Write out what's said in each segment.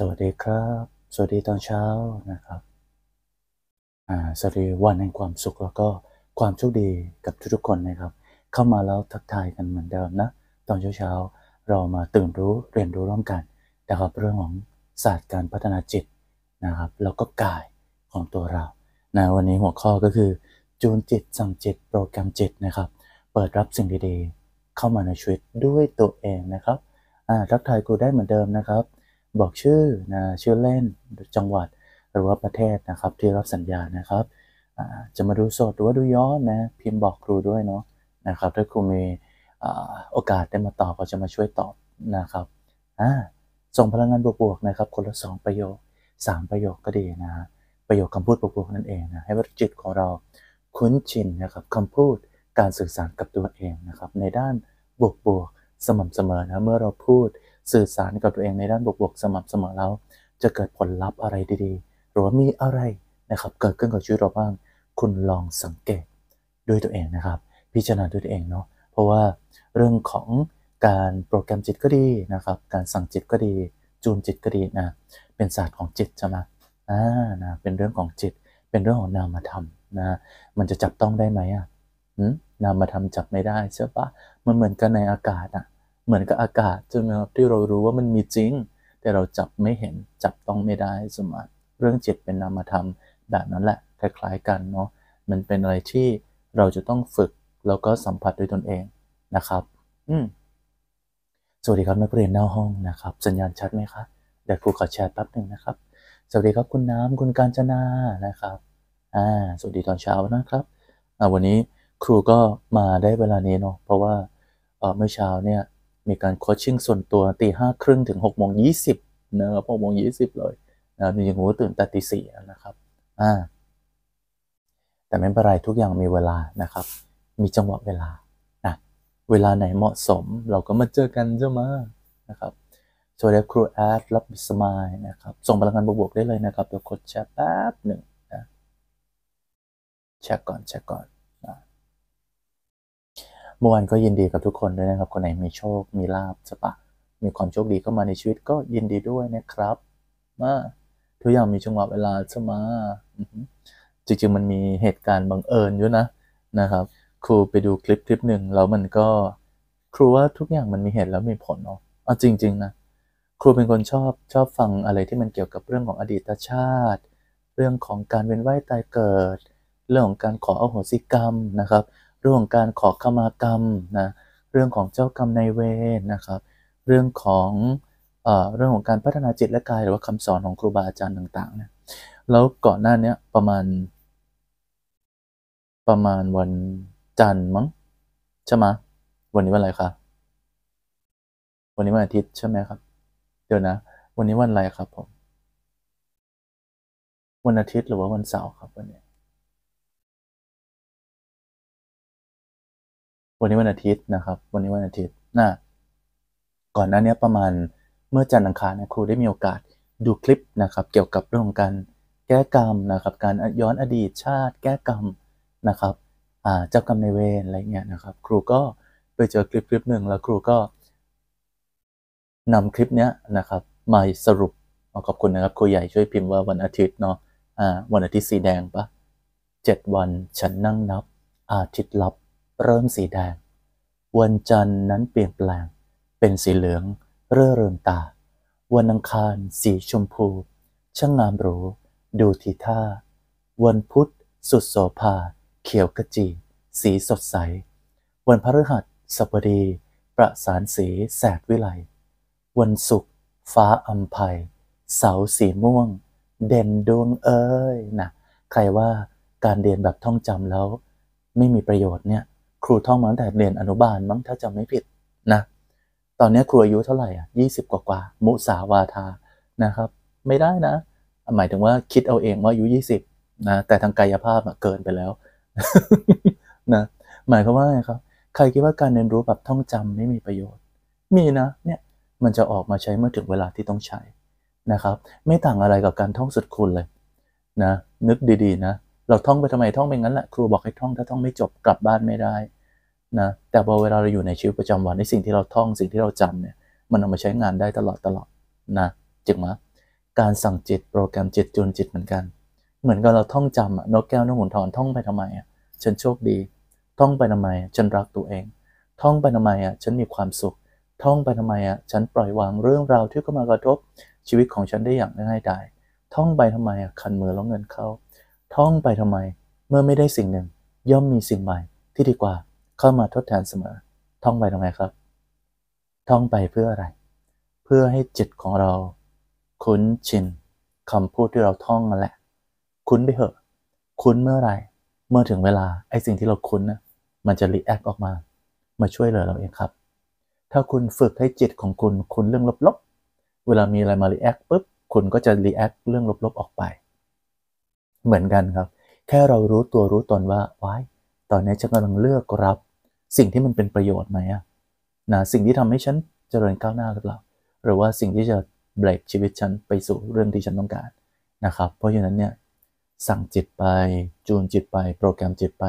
สวัสดีครับ สวัสดีตอนเช้านะครับสวัสดีวันแห่งความสุขแล้วก็ความโชคดีกับทุกๆคนนะครับ เข้ามาแล้วทักทายกันเหมือนเดิมนะ ตอนเช้าๆเรามาตื่นรู้เรียนรู้ร่วมกันนะครับเรื่องของศาสตร์การพัฒนาจิตนะครับ แล้วก็กายของตัวเรานะวันนี้หัวข้อก็คือ จูนจิต สั่งจิต โปรแกรมจิตนะครับ เปิดรับสิ่งดีๆเข้ามาในชีวิตด้วยตัวเองนะครับทักทายกูได้เหมือนเดิมนะครับบอกชื่อ นะ ชื่อเล่น จังหวัด หรือว่า ประเทศ นะครับ ที่รับสัญญา นะครับ จะมาดูสด หรือว่าดูย้อนนะ พิมพ์บอกครูด้วย เนาะนะครับ ถ้าครูมีโอกาสได้มาตอบ ก็จะมาช่วยตอบ นะครับส่งพลังงานบวกๆ นะครับ คนละ2ประโยค 3 ประโยคก็ดีนะประโยคคำพูดบวก ๆ นั่นเองนะ ให้วัตจิตของเรา คุ้นชินนะครับคำพูดการสื่อสารกับตัวเองนะครับ ในด้านบวกๆ สม่ำเสมอนะ เมื่อเราพูดสื่อสารกับตัวเองในด้านบวกๆสม่ำเสมอแล้วจะเกิดผลลัพธ์อะไรดีๆ หรือว่ามีอะไรนะครับ เกิดขึ้นกับชีวิตเราบ้าง คุณลองสังเกตด้วยตัวเองนะครับ พิจารณาด้วยตัวเองเนาะเพราะว่าเรื่องของการโปรแกรมจิตก็ดีนะครับ การสั่งจิตก็ดี จูนจิตก็ดีนะเป็นศาสตร์ของจิตใช่ไหมอ่านะเป็นเรื่องของจิตเป็นเรื่องของนามธรรมนะมันจะจับต้องได้ไหมอ่ะนามธรรมจับไม่ได้ใช่ปะมันเหมือนกันในอากาศอ่ะเหมือนกับอากาศใช่ไหมครับที่เรารู้ว่ามันมีจริง แต่เราจับไม่เห็นจับต้องไม่ได้สมัยเรื่องจิตเป็นนามธรรมแบบนั้นแหละ คล้ายๆกันเนาะมันเป็นอะไรที่เราจะต้องฝึกแล้วก็สัมผัสด้วยตนเองนะครับอืมสวัสดีครับนักเรียนหน้าห้องนะครับ สัญญาณชัดไหมครับเดี๋ยวครูขอแชร์แป๊บหนึ่งนะครับ สวัสดีครับคุณน้ำคุณการจนานะครับอ่าสวัสดีตอนเช้านะครับอ่าวันนี้ครูก็มาได้เวลานี้เนาะเพราะว่าเมื่อเช้าเนี่ยมีการโคชชิ่งส่วนตัวตีห้าครึ่งถึงหกโมงยี่สิบนะครับหกโมงยี่สิบเลยนะจริงๆัวตื่นแต่ตีสี่นะครับอ่าแต่ไม่เป็นไร ทุกอย่างมีเวลานะครับ มีจังหวะเวลานะเวลาไหนเหมาะสมเราก็มาเจอกันจะมานะครับสวัสดีครูแอดรับบิสมายนะครับ ส่งพลังงานบวกๆได้เลยนะครับเดี๋ยวกดแชร์แป๊บหนึ่งนะแชร์ก่อน แชร์ก่อนเมื่อวานก็ยินดีกับทุกคนด้วยนะครับคนไหนมีโชค มีลาบะปะ มีความโชคดีเข้ามาในชีวิตก็ยินดีด้วยนะครับมาทุกอย่างมีจังหวะเวลาใชมไจริงๆมันมีเหตุการณ์บังเอิญอยู่นะนะครับ ครูไปดูคลิปคลิปหนึ่งแล้วมันก็ครูว่าทุกอย่างมันมีเหตุแล้วมีผลเนาะเอาจริง ๆนะครูเป็นคนชอบชอบฟังอะไรที่มันเกี่ยวกับเรื่องของอดีตชาติ เรื่องของการเวียนว่ายตายเกิด เรื่องของการขออโหสิกรรมนะครับรื่องของการขอขมากรรมนะ เรื่องของเจ้ากรรมในเวรนะครับ เรื่องของเรื่องของการพัฒนาจิตและกายหรือว่าคำสอนของครูบาอาจารย์ต่างๆนะแล้วก่อนหน้านี้ประมาณ ประมาณวันจันทร์มั้งใช่ไหมวันนี้วันอะไรคะวันนี้วันอาทิตย์ใช่ไหมครับ เดี๋ยวนะ วันนี้วันอะไรครับผม วันอาทิตย์หรือว่าวันเสาร์ครับวันนี้วันนี้วันอาทิตย์นะครับวันนี้วันอาทิตย์นะ ก่อนหน้านี้ประมาณเมื่อจันทร์อังคารนะครูได้มีโอกาสดูคลิปนะครับเกี่ยวกับเรื่องของการแก้กรรมนะครับการย้อนอดีตชาติ แก้กรรมนะครับเจ้ากรรมในเวรอะไรเงี้ยนะครับครูก็ไปเจอคลิปคลิปหนึ่งแล้วครูก็นำคลิปเนี้ยนะครับมาสรุปขอบคุณนะครับครูใหญ่ช่วยพิมพ์ว่าวันอาทิตย์เนาะวันอาทิตย์สีแดงปะเจ็ดวัน ฉันนั่งนับอาทิตย์ลับเริ่มสีแดง วันจันทร์นั้นเปลี่ยนแปลง เป็นสีเหลือง เรื่อเริงตา วันอังคารสีชมพูช่างงามหรู ดูทีท่า วันพุธสุดโสภา เขียวกระจีสีสดใส วันพฤหัสบดี ประสานสีแสดวิไล วันศุกร์ฟ้าอัมภัยเสาสีม่วง เด่นดวงเอ้ยนะใครว่าการเรียนแบบท่องจำแล้ว ไม่มีประโยชน์เนี่ยครูท่องมาตั้งแต่เรียนอนุบาลมั้งถ้าจำไม่ผิดนะ ตอนนี้ครูอายุเท่าไหร่อ่ะยี่สิบกว่ากว่ามุสาวาทานะครับไม่ได้นะ หมายถึงว่าคิดเอาเองว่าอายุยี่สิบนะ แต่ทางกายภาพเกินไปแล้วนะ หมายความว่าไงครับใครคิดว่าการเรียนรู้แบบท่องจำไม่มีประโยชน์ มีนะเนี่ยมันจะออกมาใช้เมื่อถึงเวลาที่ต้องใช้นะครับไม่ต่างอะไรกับการท่องสุดคุณเลยนะนึกดีๆนะเราท่องไปทำไมท่องไปงั้นแหละครูบอกให้ท่องถ้าท่องไม่จบกลับบ้านไม่ได้นะแต่พอเวลาเราอยู่ในชีวิตประจำวันในสิ่งที่เราท่องสิ่งที่เราจำเนี่ยมันเอามาใช้งานได้ตลอดตลอดนะจึงมาการสั่งจิตโปรแกรมจิตจูนจิตเหมือนกัน เหมือนกับเราท่องจำอะนกแก้วนกหุ่นทอนท่องไปทำไมอะฉันโชคดี ท่องไปทำไมฉันรักตัวเอง ท่องไปทำไมอะฉันมีความสุข ท่องไปทำไมอะฉันปล่อยวางเรื่องราวที่เข้ามากระทบชีวิตของฉันได้อย่างง่ายดายท่องไปทำไมอะคันมือแล้วเงินเข้า ท่องไปทำไมเมื่อไม่ได้สิ่งหนึ่ง ย่อมมีสิ่งใหม่ที่ดีกว่าเข้ามาทดแทนเสมอท่องไปทำไมครับ ท่องไปเพื่ออะไร เพื่อให้จิตของเรา คุ้นชินคำพูดที่เราท่องนั่นแหละ คุ้นไปเถอะ คุ้นเมื่อไรเมื่อถึงเวลาไอ้สิ่งที่เราคุ้นนะมันจะรีแอคออกมา มาช่วยเหลือเราเองครับ ถ้าคุณฝึกให้จิตของคุณ คุ้นเรื่องลบๆเวลามีอะไรมารีแอคปุ๊บคุณก็จะรีแอคเรื่องลบๆออกไป เหมือนกันครับ แค่เรารู้ตัวรู้ตนว่าไว้ ตอนนี้ฉันกำลังเลือกรับสิ่งที่มันเป็นประโยชน์ไหมอะนะ สิ่งที่ทำให้ฉันเจริญก้าวหน้าหรือเปล่าหรือว่าสิ่งที่จะเบรกชีวิตฉัน ไปสู่เรื่องที่ฉันต้องการนะครับ เพราะฉะนั้นเนี่ยสั่งจิตไปจูนจิตไป โปรแกรมจิตไป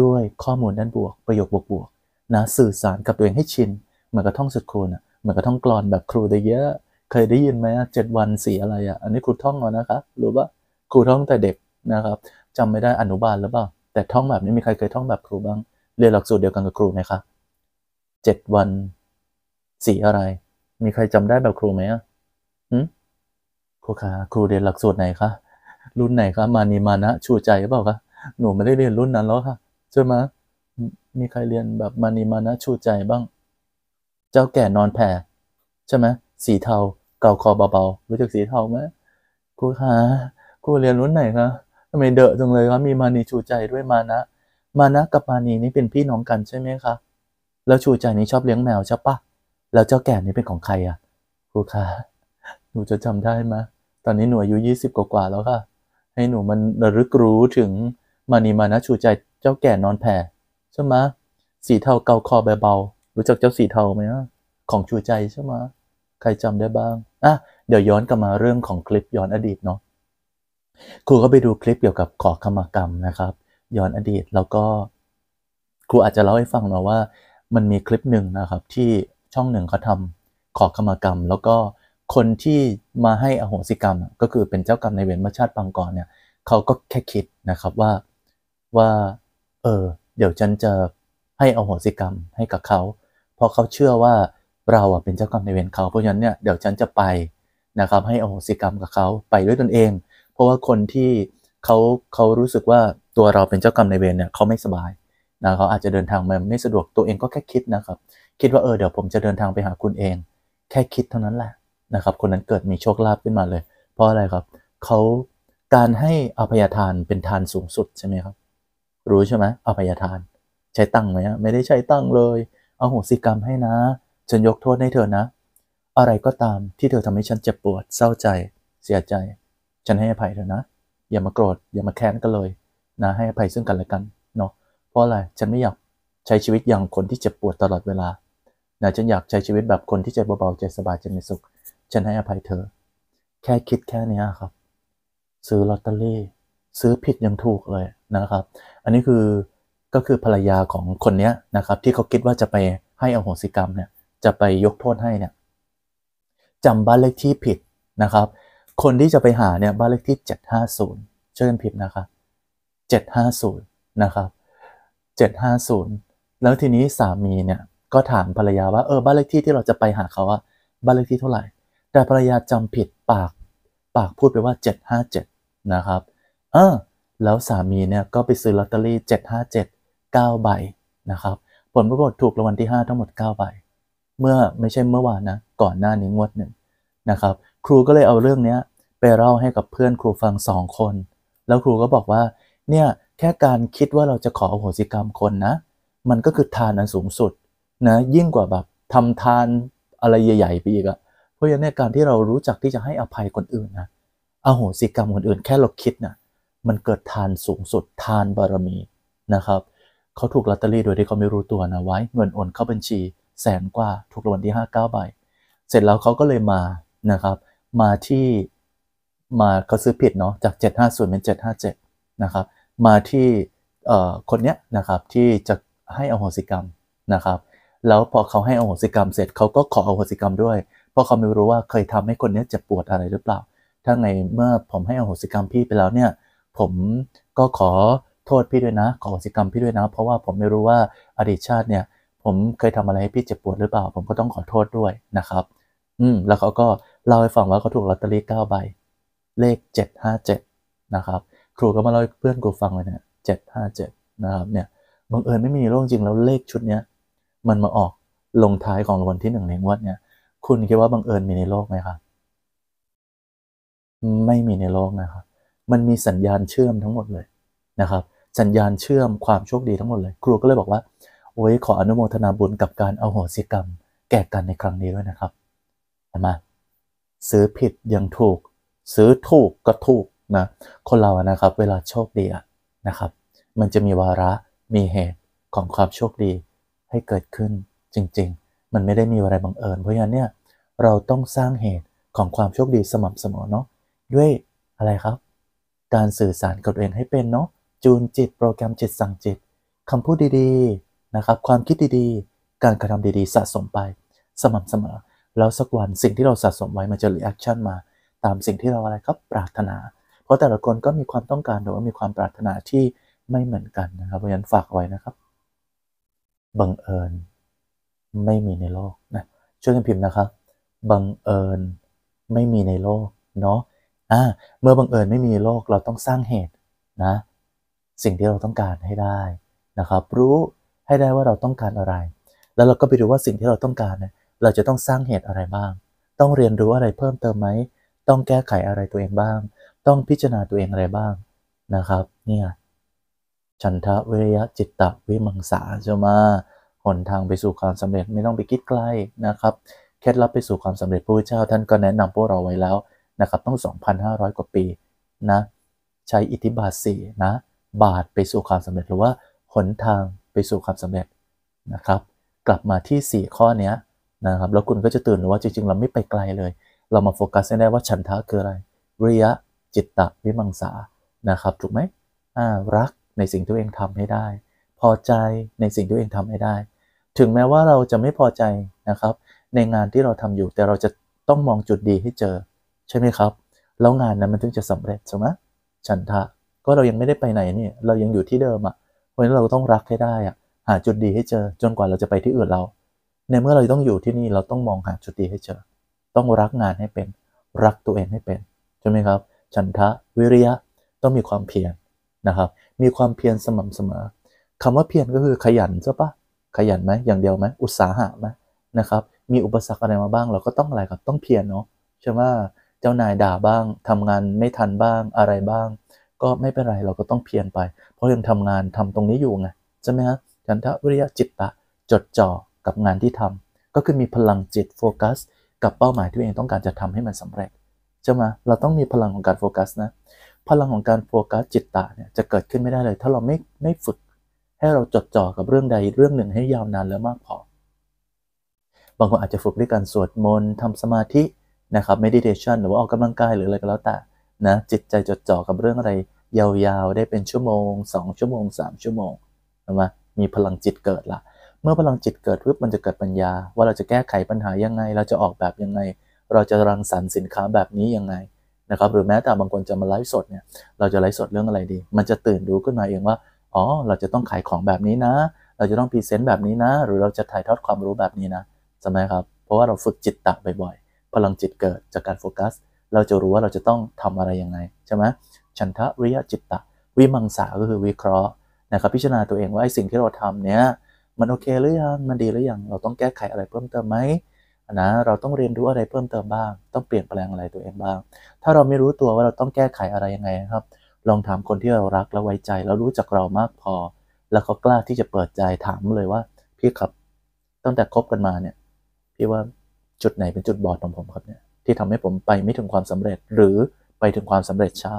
ด้วยข้อมูลด้านบวก ประโยคบวกๆ นะสื่อสารกับตัวเองให้ชิน เหมือนกับท่องสุดคูนอะเหมือนกับท่องกรอนแบบครูได้เยอะ เคยได้ยินไหมเจ็ดวันสีอะไรอ่ะอันนี้ครูท่องเอานะคะหรือว่าครูท่องแต่เด็กนะครับจำไม่ได้อนุบาลหรือเปล่าแต่ท่องแบบนี้มีใครเคยท่องแบบครูบ้างเรียนหลักสูตรเดียวกันกับครูไหมคะเจ็ดวัน สีอะไร มีใครจำได้แบบครูไหมอ่ะฮืมครูคะ ครูเรียนหลักสูตรไหนคะรุ่นไหนคะมานีมานะชูใจหรือเปล่าคะ หนูไม่ได้เรียนรุ่นนั้นแล้วค่ะใช่ไหมมีใครเรียนแบบมานีมานะชูใจบ้าง เจ้าแก่นอนแผ่ ใช่ไหม สีเทา เก่าคอเบาๆ รู้จักสีเทาไหมครูคะ ครูเรียนรุ่นไหนคะทำไมเดอะจังเลยคะมีมานีชูใจด้วยมานะมานะกับมานีนี่เป็นพี่น้องกันใช่ไหมคะ แล้วชูใจนี้ชอบเลี้ยงแมวใช่ปะ แล้วเจ้าแก่นี้เป็นของใครอ่ะครูคะ หนูจะจำได้ไหมตอนนี้หนูอายุยี่สิบกว่าแล้วค่ะ ให้หนูมันระลึกรู้ถึงมานีมานะชูใจเจ้าแก่นอนแผ่ใช่ไหม สีเทาเกาคอเบาๆ รู้จักเจ้าสีเทาไหมของชูใจใช่ไหม ใครจำได้บ้าง อ่ะ เดี๋ยวย้อนกลับมาเรื่องของคลิปย้อนอดีตเนาะ ครูก็ไปดูคลิปเกี่ยวกับขอขมากรรมนะครับย้อนอดีตแล้วก็ครูอาจจะเล่าให้ฟังนะว่า มันมีคลิปหนึ่งนะครับที่ช่องหนึ่งเขาทำขอขมากรรมแล้วก็คนที่มาให้อโหสิกรรม ก็คือเป็นเจ้ากรรมในเวรเมาชาติปังก่อนเนี่ยเขาก็แค่คิดนะครับว่าว่าเออเดี๋ยวฉันจะให้อโหสิกรรมให้กับเขาเพราะเขาเชื่อว่าเราอะเป็นเจ้ากรรมในเวรเขาเพราะฉะนั้นเนี่ยเดี๋ยวฉันจะไปนะครับให้อโหสิกรรมกับเขาไปด้วยตนเอง เพราะว่าคนที่เขาเขารู้สึกว่าตัวเราเป็นเจ้ากรรมในเวรเนี่ยเขาไม่สบายนะเขาอาจจะเดินทางมาไม่สะดวกตัวเองก็แค่คิดนะครับ คิดว่าเออเดี๋ยวผมจะเดินทางไปหาคุณเอง แค่คิดเท่านั้นแหละนะครับคนนั้นเกิดมีโชคลาภขึ้นมาเลย เพราะอะไรครับ เขาการให้อภัยทานเป็นทานสูงสุดใช่ไหมครับรู้ใช่ไหมอภัยทาน ใช้ตั้งไหมไม่ได้ใช้ตั้งเลย เอาโหสิกรรมให้นะฉันยกโทษให้เธอนะ อะไรก็ตามที่เธอทำให้ฉันเจ็บปวดเศร้าใจเสียใจ ฉันให้อภัยเธอนะอย่ามาโกรธอย่ามาแค้นกันเลยนะให้อภัยซึ่งกันและกันเนาะเพราะอะไรฉันไม่อยากใช้ชีวิตอย่างคนที่เจ็บปวดตลอดเวลานะฉันอยากใช้ชีวิตแบบคนที่ใจเบาๆใจสบายใจมีสุขฉันให้อภัยเธอ แค่คิดแค่นี้ครับ ซื้อลอตเตอรี่ซื้อผิดยังถูกเลยนะครับ อันนี้คือก็คือภรรยาของคนเนี้ยนะครับ ที่เขาคิดว่าจะไปให้อโหสิกรรมเนี่ย จะไปยกโทษให้เนี่ยจำบ้านเลขที่ผิดนะครับคนที่จะไปหาเนี่ยบ้านเลขที่ 750ช่วยกันพิมพ์นะคะ 750 นะครับ 750 แล้วทีนี้สามีเนี่ยก็ถามภรรยาว่าเออบ้านเลขที่ที่เราจะไปหาเขาอะบ้านเลขที่เท่าไหร่ แต่ภรรยาจำผิดปากปากพูดไปว่า 757 นะครับเออแล้วสามีเนี่ยก็ไปซื้อลอตเตอรี่ 757 9ใบนะครับ ผลปรากฏถูกรางวัลที่ 5 ทั้งหมด9ใบ เมื่อไม่ใช่เมื่อวานนะ ก่อนหน้านี้งวดหนึ่งนะครับครูก็เลยเอาเรื่องนี้ไปเล่าให้กับเพื่อนครูฟังสองคน แล้วครูก็บอกว่า เนี่ย แค่การคิดว่าเราจะขออโหสิกรรมคนนะ มันก็คือทานอันสูงสุดนะ ยิ่งกว่าแบบทำทานอะไรใหญ่ๆไปอีกอะเพราะฉะนั้นการที่เรารู้จักที่จะให้อภัยคนอื่นนะ อโหสิกรรมคนอื่นแค่เราคิดนะมันเกิดทานสูงสุด ทานบารมีนะครับเขาถูกลอตเตอรี่โดยที่เขาไม่รู้ตัวนะไว้เงินโอนเข้าบัญชีแสนกว่าถูกรางวัลที่5้าใบ เสร็จแล้วเขาก็เลยมานะครับ มาที่มาเขาซื้อผิดเนาะจาก 750เป็น 757 นะครับ มาที่คนเนี้ยนะครับที่จะให้อโหสิกรรมนะครับ แล้วพอเขาให้อโหสิกรรมเสร็จ เขาก็ขออโหสิกรรมด้วย เพราะเขาไม่รู้ว่าเคยทำให้คนเนี้เจ็บปวดอะไรหรือเปล่าถ้าไงเมื่อผมให้อโหสิกรรมพี่ไปแล้วเนี่ย ผมก็ขอโทษพี่ด้วยนะ ขออโหสิกรรมพี่ด้วยนะ เพราะว่าผมไม่รู้ว่าอดีตชาติเนี่ย ผมเคยทำอะไรให้พี่เจ็บปวดหรือเปล่า ผมก็ต้องขอโทษด้วยนะครับอืมแล้วเขาก็เล่าให้ฟังว่าเขาถูกลอตเตอรี่เก้าใบเลข757 นะครับ ครูก็มาเล่าให้เพื่อนครูฟังเลยเนี่ย757นะครับเนี่ยบังเอิญไม่มีโรคจริงแล้วเลขชุดเนี้ยมันมาออกลงท้ายของรางวัลที่หนึ่งในงวดเนี่ยคุณคิดว่าบังเอิญมีในโลกไหมครับไม่มีในโลกนะครับมันมีสัญญาณเชื่อมทั้งหมดเลยนะครับสัญญาณเชื่อมความโชคดีทั้งหมดเลย ครูก็เลยบอกว่าโอ้ยขออนุโมทนาบุญกับการเอาหัวศิกรรม แก่กันในครั้งนี้ด้วยนะครับมาซื้อผิดยังถูกซื้อถูกก็ถูกนะ คนเรานะครับ เวลาโชคดีนะครับ มันจะมีวาระ มีเหตุของความโชคดีให้เกิดขึ้นจริง ๆ มันไม่ได้มีอะไรบังเอิญ เพราะฉะนั้นเนี่ยเราต้องสร้างเหตุของความโชคดีสม่ำเสมอเนาะ ด้วยอะไรครับ การสื่อสารกับตัวเองให้เป็นเนาะ จูนจิต โปรแกรมจิตสั่งจิต คำพูดดีๆนะครับความคิดดีๆ การกระทำดีๆ สะสมไป สม่ำเสมอ แล้วสักวันสิ่งที่เราสะสมไว้มันจะรีแอคชั่นมาตามสิ่งที่เราอะไรครับปรารถนา เพราะแต่ละคนก็มีความต้องการหรือว่ามีความปรารถนาที่ไม่เหมือนกันนะครับเพราะฉะนั้นฝากไว้นะครับบังเอิญ ไม่มีในโลกนะช่วยกันพิมพ์นะครับบังเอิญไม่มีในโลกเนาะอ่าเมื่อบังเอิญไม่มีโลกเราต้องสร้างเหตุนะสิ่งที่เราต้องการให้ได้นะครับรู้ให้ได้ว่าเราต้องการอะไร แล้วเราก็ไปดูว่าสิ่งที่เราต้องการเนี่ยเราจะต้องสร้างเหตุอะไรบ้าง ต้องเรียนรู้อะไรเพิ่มเติมไหมต้องแก้ไขอะไรตัวเองบ้าง ต้องพิจารณาตัวเองอะไรบ้างนะครับ เนี่ย ฉันทะวิริยะจิตตวิมังสาจะมา หนทางไปสู่ความสำเร็จไม่ต้องไปคิดไกลนะครับเคล็ดลับไปสู่ความสำเร็จพระพุทธเจ้าท่านก็แนะนำพวกเราไว้แล้วนะครับ ต้อง 2,500 กว่าปีนะใช้อิทธิบาทสี่นะ บาทไปสู่ความสำเร็จหรือว่าหนทางไปสู่ความสำเร็จนะครับ กลับมาที่ 4 ข้อนี้นะครับ แล้วคุณก็จะตื่นรู้ว่าจริงๆ เราไม่ไปไกลเลยเรามาโฟกัสให้ได้ว่าฉันทะคืออะไรริยะจิตตะวิมังสา นะครับ ถูกไหมอ่ารักในสิ่งที่ตัวเองทำให้ได้ พอใจในสิ่งที่ตัวเองทำให้ได้ ถึงแม้ว่าเราจะไม่พอใจนะครับ ในงานที่เราทำอยู่ แต่เราจะต้องมองจุดดีให้เจอ ใช่ไหมครับ แล้วงานนั้นมันถึงจะสำเร็จใช่ไหมฉันทะก็เรายังไม่ได้ไปไหนนี่เรายังอยู่ที่เดิมอะ่ะ เพราะฉะนั้นเราต้องรักให้ได้อะ่ะ หาจุดดีให้เจอ จนกว่าเราจะไปที่อื่นเรา ในเมื่อเราต้องอยู่ที่นี่เราต้องมองหาจุดดีให้เจอต้องรักงานให้เป็น รักตัวเองให้เป็น ใช่ไหมครับ ฉันทะวิริยะต้องมีความเพียรนะครับ มีความเพียรสม่ำเสมอ คำว่าเพียรก็คือขยันใช่ปะขยันไหมอย่างเดียวไหม อุตสาหะไหมนะครับ มีอุปสรรคอะไรมาบ้าง เราก็ต้องอะไรครับต้องเพียรเนาะใช่ไหมเจ้านายด่าบ้าง ทำงานไม่ทันบ้าง อะไรบ้าง ก็ไม่เป็นไรเราก็ต้องเพียรไป เพราะยังทำงานทำตรงนี้อยู่ไง ใช่ไหมฮะฉันทะวิริยะจิตตะจดจ่อกับงานที่ทำ ก็คือมีพลังจิตโฟกัสกับเป้าหมายที่เองต้องการจะทำให้มันสำเร็จใช่ไหมเราต้องมีพลังของการโฟกัสนะพลังของการโฟกัสจิตตะเนี่ยจะเกิดขึ้นไม่ได้เลยถ้าเราไม่ไม่ฝึกให้เราจดจ่อกับเรื่องใดเรื่องหนึ่งให้ยาวนานและมากพอ บางคนอาจจะฝึกด้วยการสวดมนต์ทำสมาธินะครับ meditation หรือว่าออกกำลังกายหรืออะไรก็แล้วแต่นะจิตใจจดจ่อกับเรื่องอะไรยาวๆได้เป็นชั่วโมง 2 ชั่วโมง 3 ชั่วโมงมามีพลังจิตเกิดละเมื่อพลังจิตเกิดปุ๊บมันจะเกิดปัญญา ว่าเราจะแก้ไขปัญหายังไง เราจะออกแบบยังไง เราจะรังสรรค์สินค้าแบบนี้ยังไงนะครับหรือแม้แต่บางคนจะมาไลฟ์สดเนี่ยเราจะไลฟ์สดเรื่องอะไรดี มันจะตื่นรู้ขึ้นมาเองว่าอ๋อเราจะต้องขายของแบบนี้นะ เราจะต้องพรีเซนต์แบบนี้นะ หรือเราจะถ่ายทอดความรู้แบบนี้นะใช่ไหมครับเพราะว่าเราฝึกจิตตะบ่อยๆพลังจิตเกิดจากการโฟกัส เราจะรู้ว่าเราจะต้องทำอะไรยังไงใช่ไหมฉันทะริยะจิตตะวิมังสาก็คือวิเคราะห์นะครับพิจารณาตัวเองว่าไอ้สิ่งที่เราทำเนี่ยมันโอเคหรือยัง มันดีหรือยัง เราต้องแก้ไขอะไรเพิ่มเติมไหมนะ เราต้องเรียนรู้อะไรเพิ่มเติมบ้าง ต้องเปลี่ยนแปลงอะไรตัวเองบ้าง ถ้าเราไม่รู้ตัวว่าเราต้องแก้ไขอะไรยังไงครับ ลองถามคนที่เรารักและไว้ใจ แล้วรู้จักเรามากพอ แล้วเขากล้าที่จะเปิดใจถามเลยว่า พี่ครับ ตั้งแต่คบกันมาเนี่ย พี่ว่าจุดไหนเป็นจุดบอดของผมครับเนี่ย ที่ทำให้ผมไปไม่ถึงความสำเร็จ หรือไปถึงความสำเร็จช้า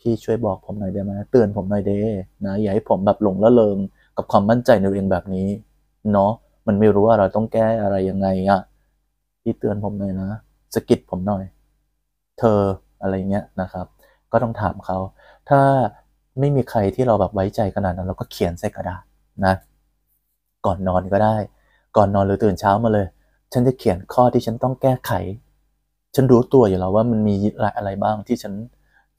พี่ช่วยบอกผมหน่อยได้ไหมเตือนผมหน่อยเด้นะ อย่าให้ผมแบบหลงละเลงกับความมั่นใจในเวเองแบบนี้เนาะมันไม่รู้ว่าเราต้องแก้อะไรยังไงอะพี่เตือนผมหน่อยนะ สกิดผมหน่อย เธออะไรเงี้ยนะครับ ก็ต้องถามเขาถ้าไม่มีใครที่เราแบบไว้ใจขนาดนั้นเราก็เขียนใส่กระดาษนะ ก่อนนอนก็ได้ ก่อนนอนหรือตื่นเช้ามาเลย ฉันจะเขียนข้อที่ฉันต้องแก้ไข ฉันรู้ตัวอยู่แล้วว่ามันมีอะไรบ้างที่ฉัน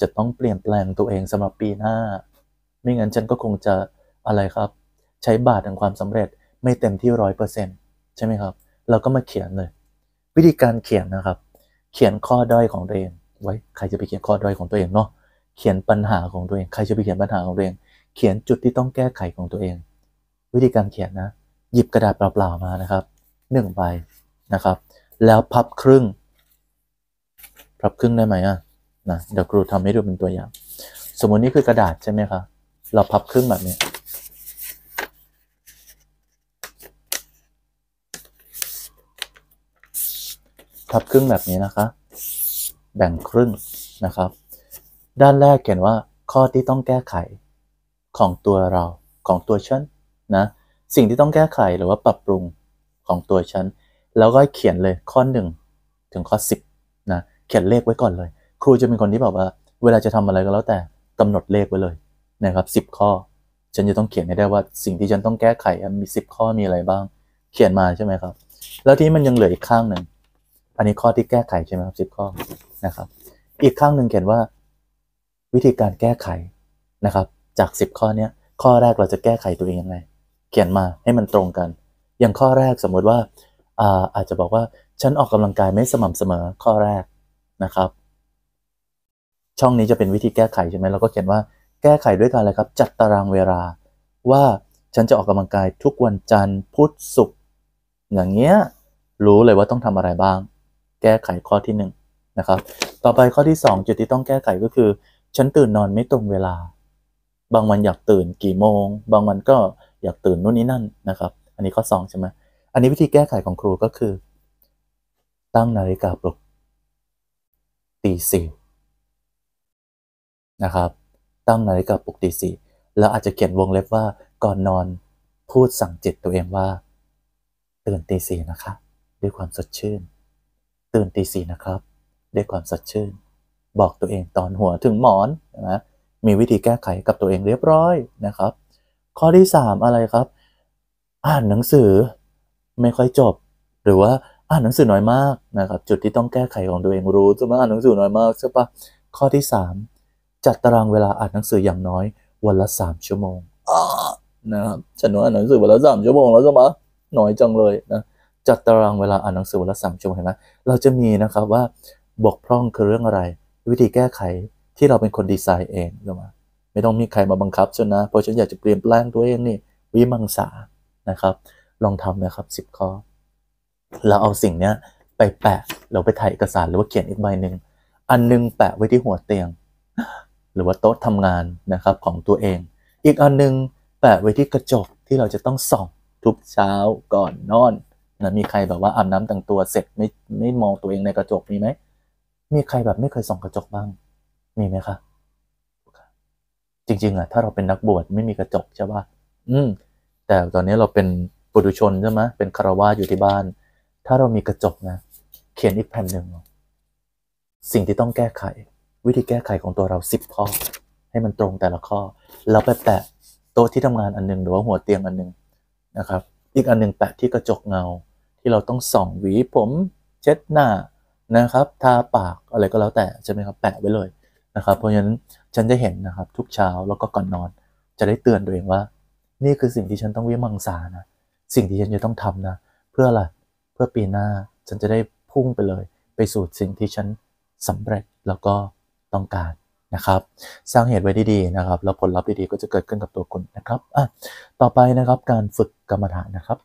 จะต้องเปลี่ยนแปลงตัวเองสำหรับปีหน้า ไม่งั้นฉันก็คงจะอะไรครับใช้บาทแห่งความสำเร็จไม่เต็มที่ร้อยเปอร์เซ็นต์ใช่ไหมครับ เราก็มาเขียนเลย วิธีการเขียนนะครับ เขียนข้อด้อยของตัวเอง ไว้ใครจะไปเขียนข้อด้อยของตัวเองเนาะเขียนปัญหาของตัวเองใครจะไปเขียนปัญหาของตัวเองเขียนจุดที่ต้องแก้ไขของตัวเอง วิธีการเขียนนะ หยิบกระดาษเปล่าๆมานะครับหนึ่งใบนะครับ แล้วพับครึ่งพับครึ่งได้ไหมอ่ะนะเดี๋ยวครูทำให้ดูเป็นตัวอย่าง สมมุตินี่คือกระดาษใช่ไหมครับเราพับครึ่งแบบนี้ทับครึ่งแบบนี้นะคะ แบ่งครึ่งนะครับ ด้านแรกเขียนว่าข้อที่ต้องแก้ไขของตัวเราของตัวฉันนะ สิ่งที่ต้องแก้ไขหรือว่าปรับปรุงของตัวฉันแล้วก็เขียนเลยข้อ1ถึงข้อ 10นะ เขียนเลขไว้ก่อนเลยครูจะเป็นคนที่แบบว่า เวลาจะทำอะไรก็แล้วแต่กำหนดเลขไว้เลย นะครับ10 ข้อ ฉันจะต้องเขียนให้ได้ว่า สิ่งที่ฉันต้องแก้ไขมี10 ข้อมีอะไรบ้าง เขียนมาใช่ไหมครับ แล้วที่มันยังเหลืออีกข้างหนึ่งอันนี้ข้อที่แก้ไขใช่ไหมครับสิบข้อนะครับ อีกข้างหนึ่งเขียนว่า วิธีการแก้ไขนะครับ จากสิบข้อเนี้ยข้อแรกเราจะแก้ไขตัวเองยังไงเขียนมาให้มันตรงกัน อย่างข้อแรกสมมุติว่าอาอาจจะบอกว่าฉันออกกำลังกายไม่สม่ำเสมอข้อแรกนะครับ ช่องนี้จะเป็นวิธีแก้ไขใช่ไหมเราก็เขียนว่าแก้ไขด้วยการอะไรครับ จัดตารางเวลาว่าฉันจะออกกำลังกายทุกวันจันทร์พุธศุกร์อย่างเงี้ยรู้เลยว่าต้องทำอะไรบ้างแก้ไขข้อที่1นนะครับ ต่อไปข้อที่ 2 จุดที่ต้องแก้ไขก็คือฉันตื่นนอนไม่ตรงเวลา บางวันอยากตื่นกี่โมง บางวันก็อยากตื่นนู่นนี่นั่น นะครับ อันนี้ข้อ2ใช่ไหมอันนี้วิธีแก้ไขของครูก็คือ ตั้งนาฬิกาปลุกตีสี่นะครับตั้งนาฬิกาปลุกตีสี่แล้วอาจจะเขียนวงเล็บว่าก่อนนอนพูดสั่งจิตตัวเองว่า ตื่นตีสี่นะคะด้วยความสดชื่นตื่นตีสี่นะครับด้วยความสดชื่น บอกตัวเองตอนหัวถึงหมอนนะมีวิธีแก้ไขกับตัวเองเรียบร้อยนะครับ ข้อที่ 3 อะไรครับ อ่านหนังสือไม่ค่อยจบ หรือว่าอ่านหนังสือน้อยมากนะครับ จุดที่ต้องแก้ไขของตัวเองรู้จะมาอ่านหนังสือน้อยมากใช่ปะข้อที่ 3 จัดตารางเวลาอ่านหนังสืออย่างน้อยวันละ 3 ชั่วโมงนะครับฉันน่อ่านหนังสือวันละสามชั่วโมงแล้วใช่ปะน้อยจังเลยนะจัดตารางเวลาอ่านหนังสือวันละสามชั่วโมงเห็นไหมเราจะมีนะครับว่า บกพร่องคือเรื่องอะไร วิธีแก้ไขที่เราเป็นคนดีไซน์เองเรมาไม่ต้องมีใครมาบังคับฉันนะ เพราะฉันอยากจะเปลี่ยนแปลงตัวเองนี่วิมังสานะครับ ลองทำนะครับสิบข้อ เราเอาสิ่งเนี้ยไปแปะ เราไปถ่ายเอกสารหรือว่าเขียนอีกใบหนึ่ง อันนึงแปะไว้ที่หัวเตียง หรือว่าโต๊ะทำงานนะครับของตัวเอง อีกอันนึงแปะไว้ที่กระจกที่เราจะต้องส่องทุกเช้าก่อนนอนนะมีใครแบบว่าอาบน้ำแต่งตัวเสร็จไม่ไม่มองตัวเองในกระจกมีไหม มีใครแบบไม่เคยส่องกระจกบ้าง มีไหมคะ จริง ๆอะถ้าเราเป็นนักบวชไม่มีกระจก ใช่ป่ะอืม แต่ตอนนี้เราเป็นปุถุชนใช่ไหมเป็นคารวะอยู่ที่บ้าน ถ้าเรามีกระจกนะเขียนอีกแผ่นหนึ่งสิ่งที่ต้องแก้ไข วิธีแก้ไขของตัวเราสิบข้อให้มันตรงแต่ละข้อเราไปแปะโต๊ะที่ทำงานอันนึงหรือว่าหัวเตียงอันนึงนะครับ อีกอันนึงแปะที่กระจกเงาที่เราต้องส่องหวีผมเช็ดหน้านะครับทาปากอะไรก็แล้วแต่ใช่ไหมครับแปะไว้เลยนะครับ เพราะฉะนั้นฉันจะเห็นนะครับ ทุกเช้าแล้วก็ก่อนนอนจะได้เตือนตัวเองว่า นี่คือสิ่งที่ฉันต้องวิมังสานะ สิ่งที่ฉันจะต้องทำนะ เพื่ออะไร เพื่อปีหน้าฉันจะได้พุ่งไปเลย ไปสู่สิ่งที่ฉันสำเร็จแล้วก็ต้องการนะครับ สร้างเหตุไว้ดีๆนะครับ แล้วผลลัพธ์ดีๆก็จะเกิดขึ้นกับตัวคุณนะครับอ่ะต่อไปนะครับการฝึกกรรมฐานนะครับ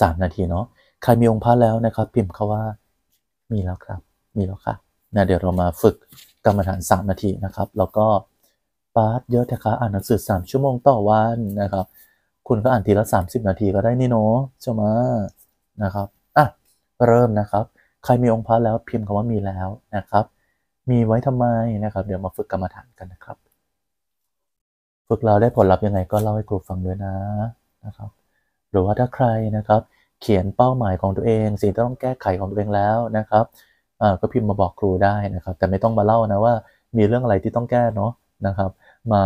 3 นาทีเนาะใครมีองค์พระแล้วนะครับ พิมพ์เขาว่ามีแล้วครับ มีแล้วค่ะนะเดี๋ยวเรามาฝึกกรรมฐาน 3 นาทีนะครับ แล้วก็ปาร์ตเยอะนะคะอ่านหนังสือ3ชั่วโมงต่อวันนะครับ คุณก็อ่านทีละ 30 นาทีก็ได้นี่เนาะใช่ไหมนะครับอ่ะเริ่มนะครับ ใครมีองค์พระแล้วพิมพ์คำว่ามีแล้วนะครับ มีไว้ทำไมนะครับ เดี๋ยวมาฝึกกรรมฐานกันนะครับ ฝึกเราได้ผลลัพธ์ยังไงก็เล่าให้ครูฟังด้วยนะนะครับหรือว่าถ้าใครนะครับเขียนเป้าหมายของตัวเอง สิ่งที่ต้องแก้ไขของตัวเองแล้วนะครับก็พิมพ์มาบอกครูได้นะครับแต่ไม่ต้องมาเล่านะว่ามีเรื่องอะไรที่ต้องแก้เนาะนะครับ มา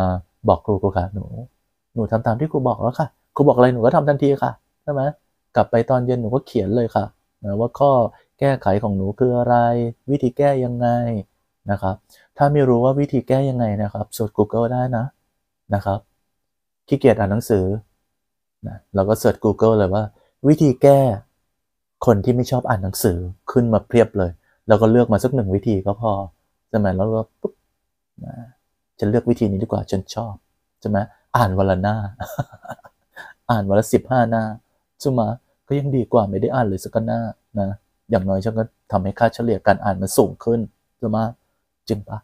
บอกครูครูค่ะหนู หนูทำตามที่ครูบอกแล้วค่ะครูบอกอะไรหนูก็ทำทันทีค่ะใช่ไหมกลับไปตอนเย็นหนูก็เขียนเลยค่ะนะว่าข้อแก้ไขของหนูคืออะไร วิธีแก้ยังไงนะครับ ถ้าไม่รู้ว่าวิธีแก้ยังไงนะครับสูด Google ได้นะนะครับขี้เกียจอ่านหนังสือนะเราก็เสิร์ช Google เลยว่า วิธีแก้คนที่ไม่ชอบอ่านหนังสือขึ้นมาเพียบเลยเราก็เลือกมาสักหนึ่งวิธีก็พอใช่ไหมแล้วก็ปุ๊บนะจะเลือกวิธีนี้ดีกว่าฉันชอบใช่ไหมอ่านวันละหน้า อ่านวันละสิบห้าหน้าใช่ไหมก็ยังดีกว่า ไม่ได้อ่านเลยสักหน้า นะอย่างน้อยฉันก็ทำให้ค่าเฉลี่ยการอ่านมันสูงขึ้นใช่ไหมจริงปะ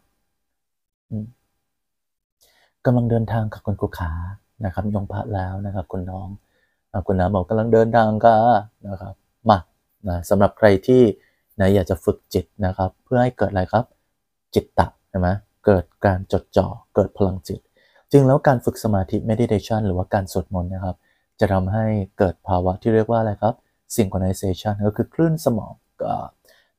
กำลังเดินทางกับคนกูขานะครับยงพระแล้วนะครับคุณน้อง คุณน้าบอกกำลังเดินทางก็นะครับมานะสำหรับใครที่นะอยากจะฝึกจิตนะครับ เพื่อให้เกิดอะไรครับ จิตตะใช่ไหมเกิดการจดจ่อเกิดพลังจิต จึงแล้วการฝึกสมาธิ meditation หรือว่าการสวดมนต์นะครับ จะทำให้เกิดภาวะที่เรียกว่าอะไรครับ synchronization ก็คือคลื่นสมองก็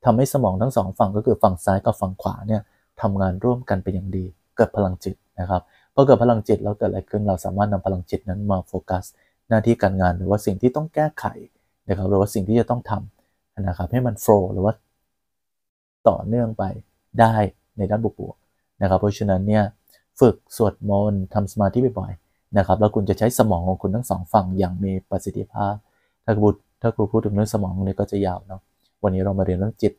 ทำให้สมองทั้งสองฝั่งก็คือฝั่งซ้ายกับฝั่งขวาเนี่ยทำงานร่วมกันเป็นอย่างดี เกิดพลังจิตนะครับพอเกิดพลังจิตแล้วเกิดอะไรขึ้นเราสามารถนำพลังจิตนั้นมาโฟกัสหน้าที่การงานหรือว่าสิ่งที่ต้องแก้ไขนะครับหรือว่าสิ่งที่จะต้องทำนะครับ ให้มันโฟล์หรือว่าต่อเนื่องไปได้ในด้านบวกๆนะครับ เพราะฉะนั้นเนี่ยฝึกสวดมนต์ทำสมาธิบ่อยๆนะครับแล้วคุณจะใช้สมองของคุณทั้งสองฝั่งอย่างมีประสิทธิภาพ ถ้าครูถ้าครูพูดถึงเรื่องสมองเนี่ยก็จะยาวเนาะวันนี้เรามาเรียนเรื่องจิต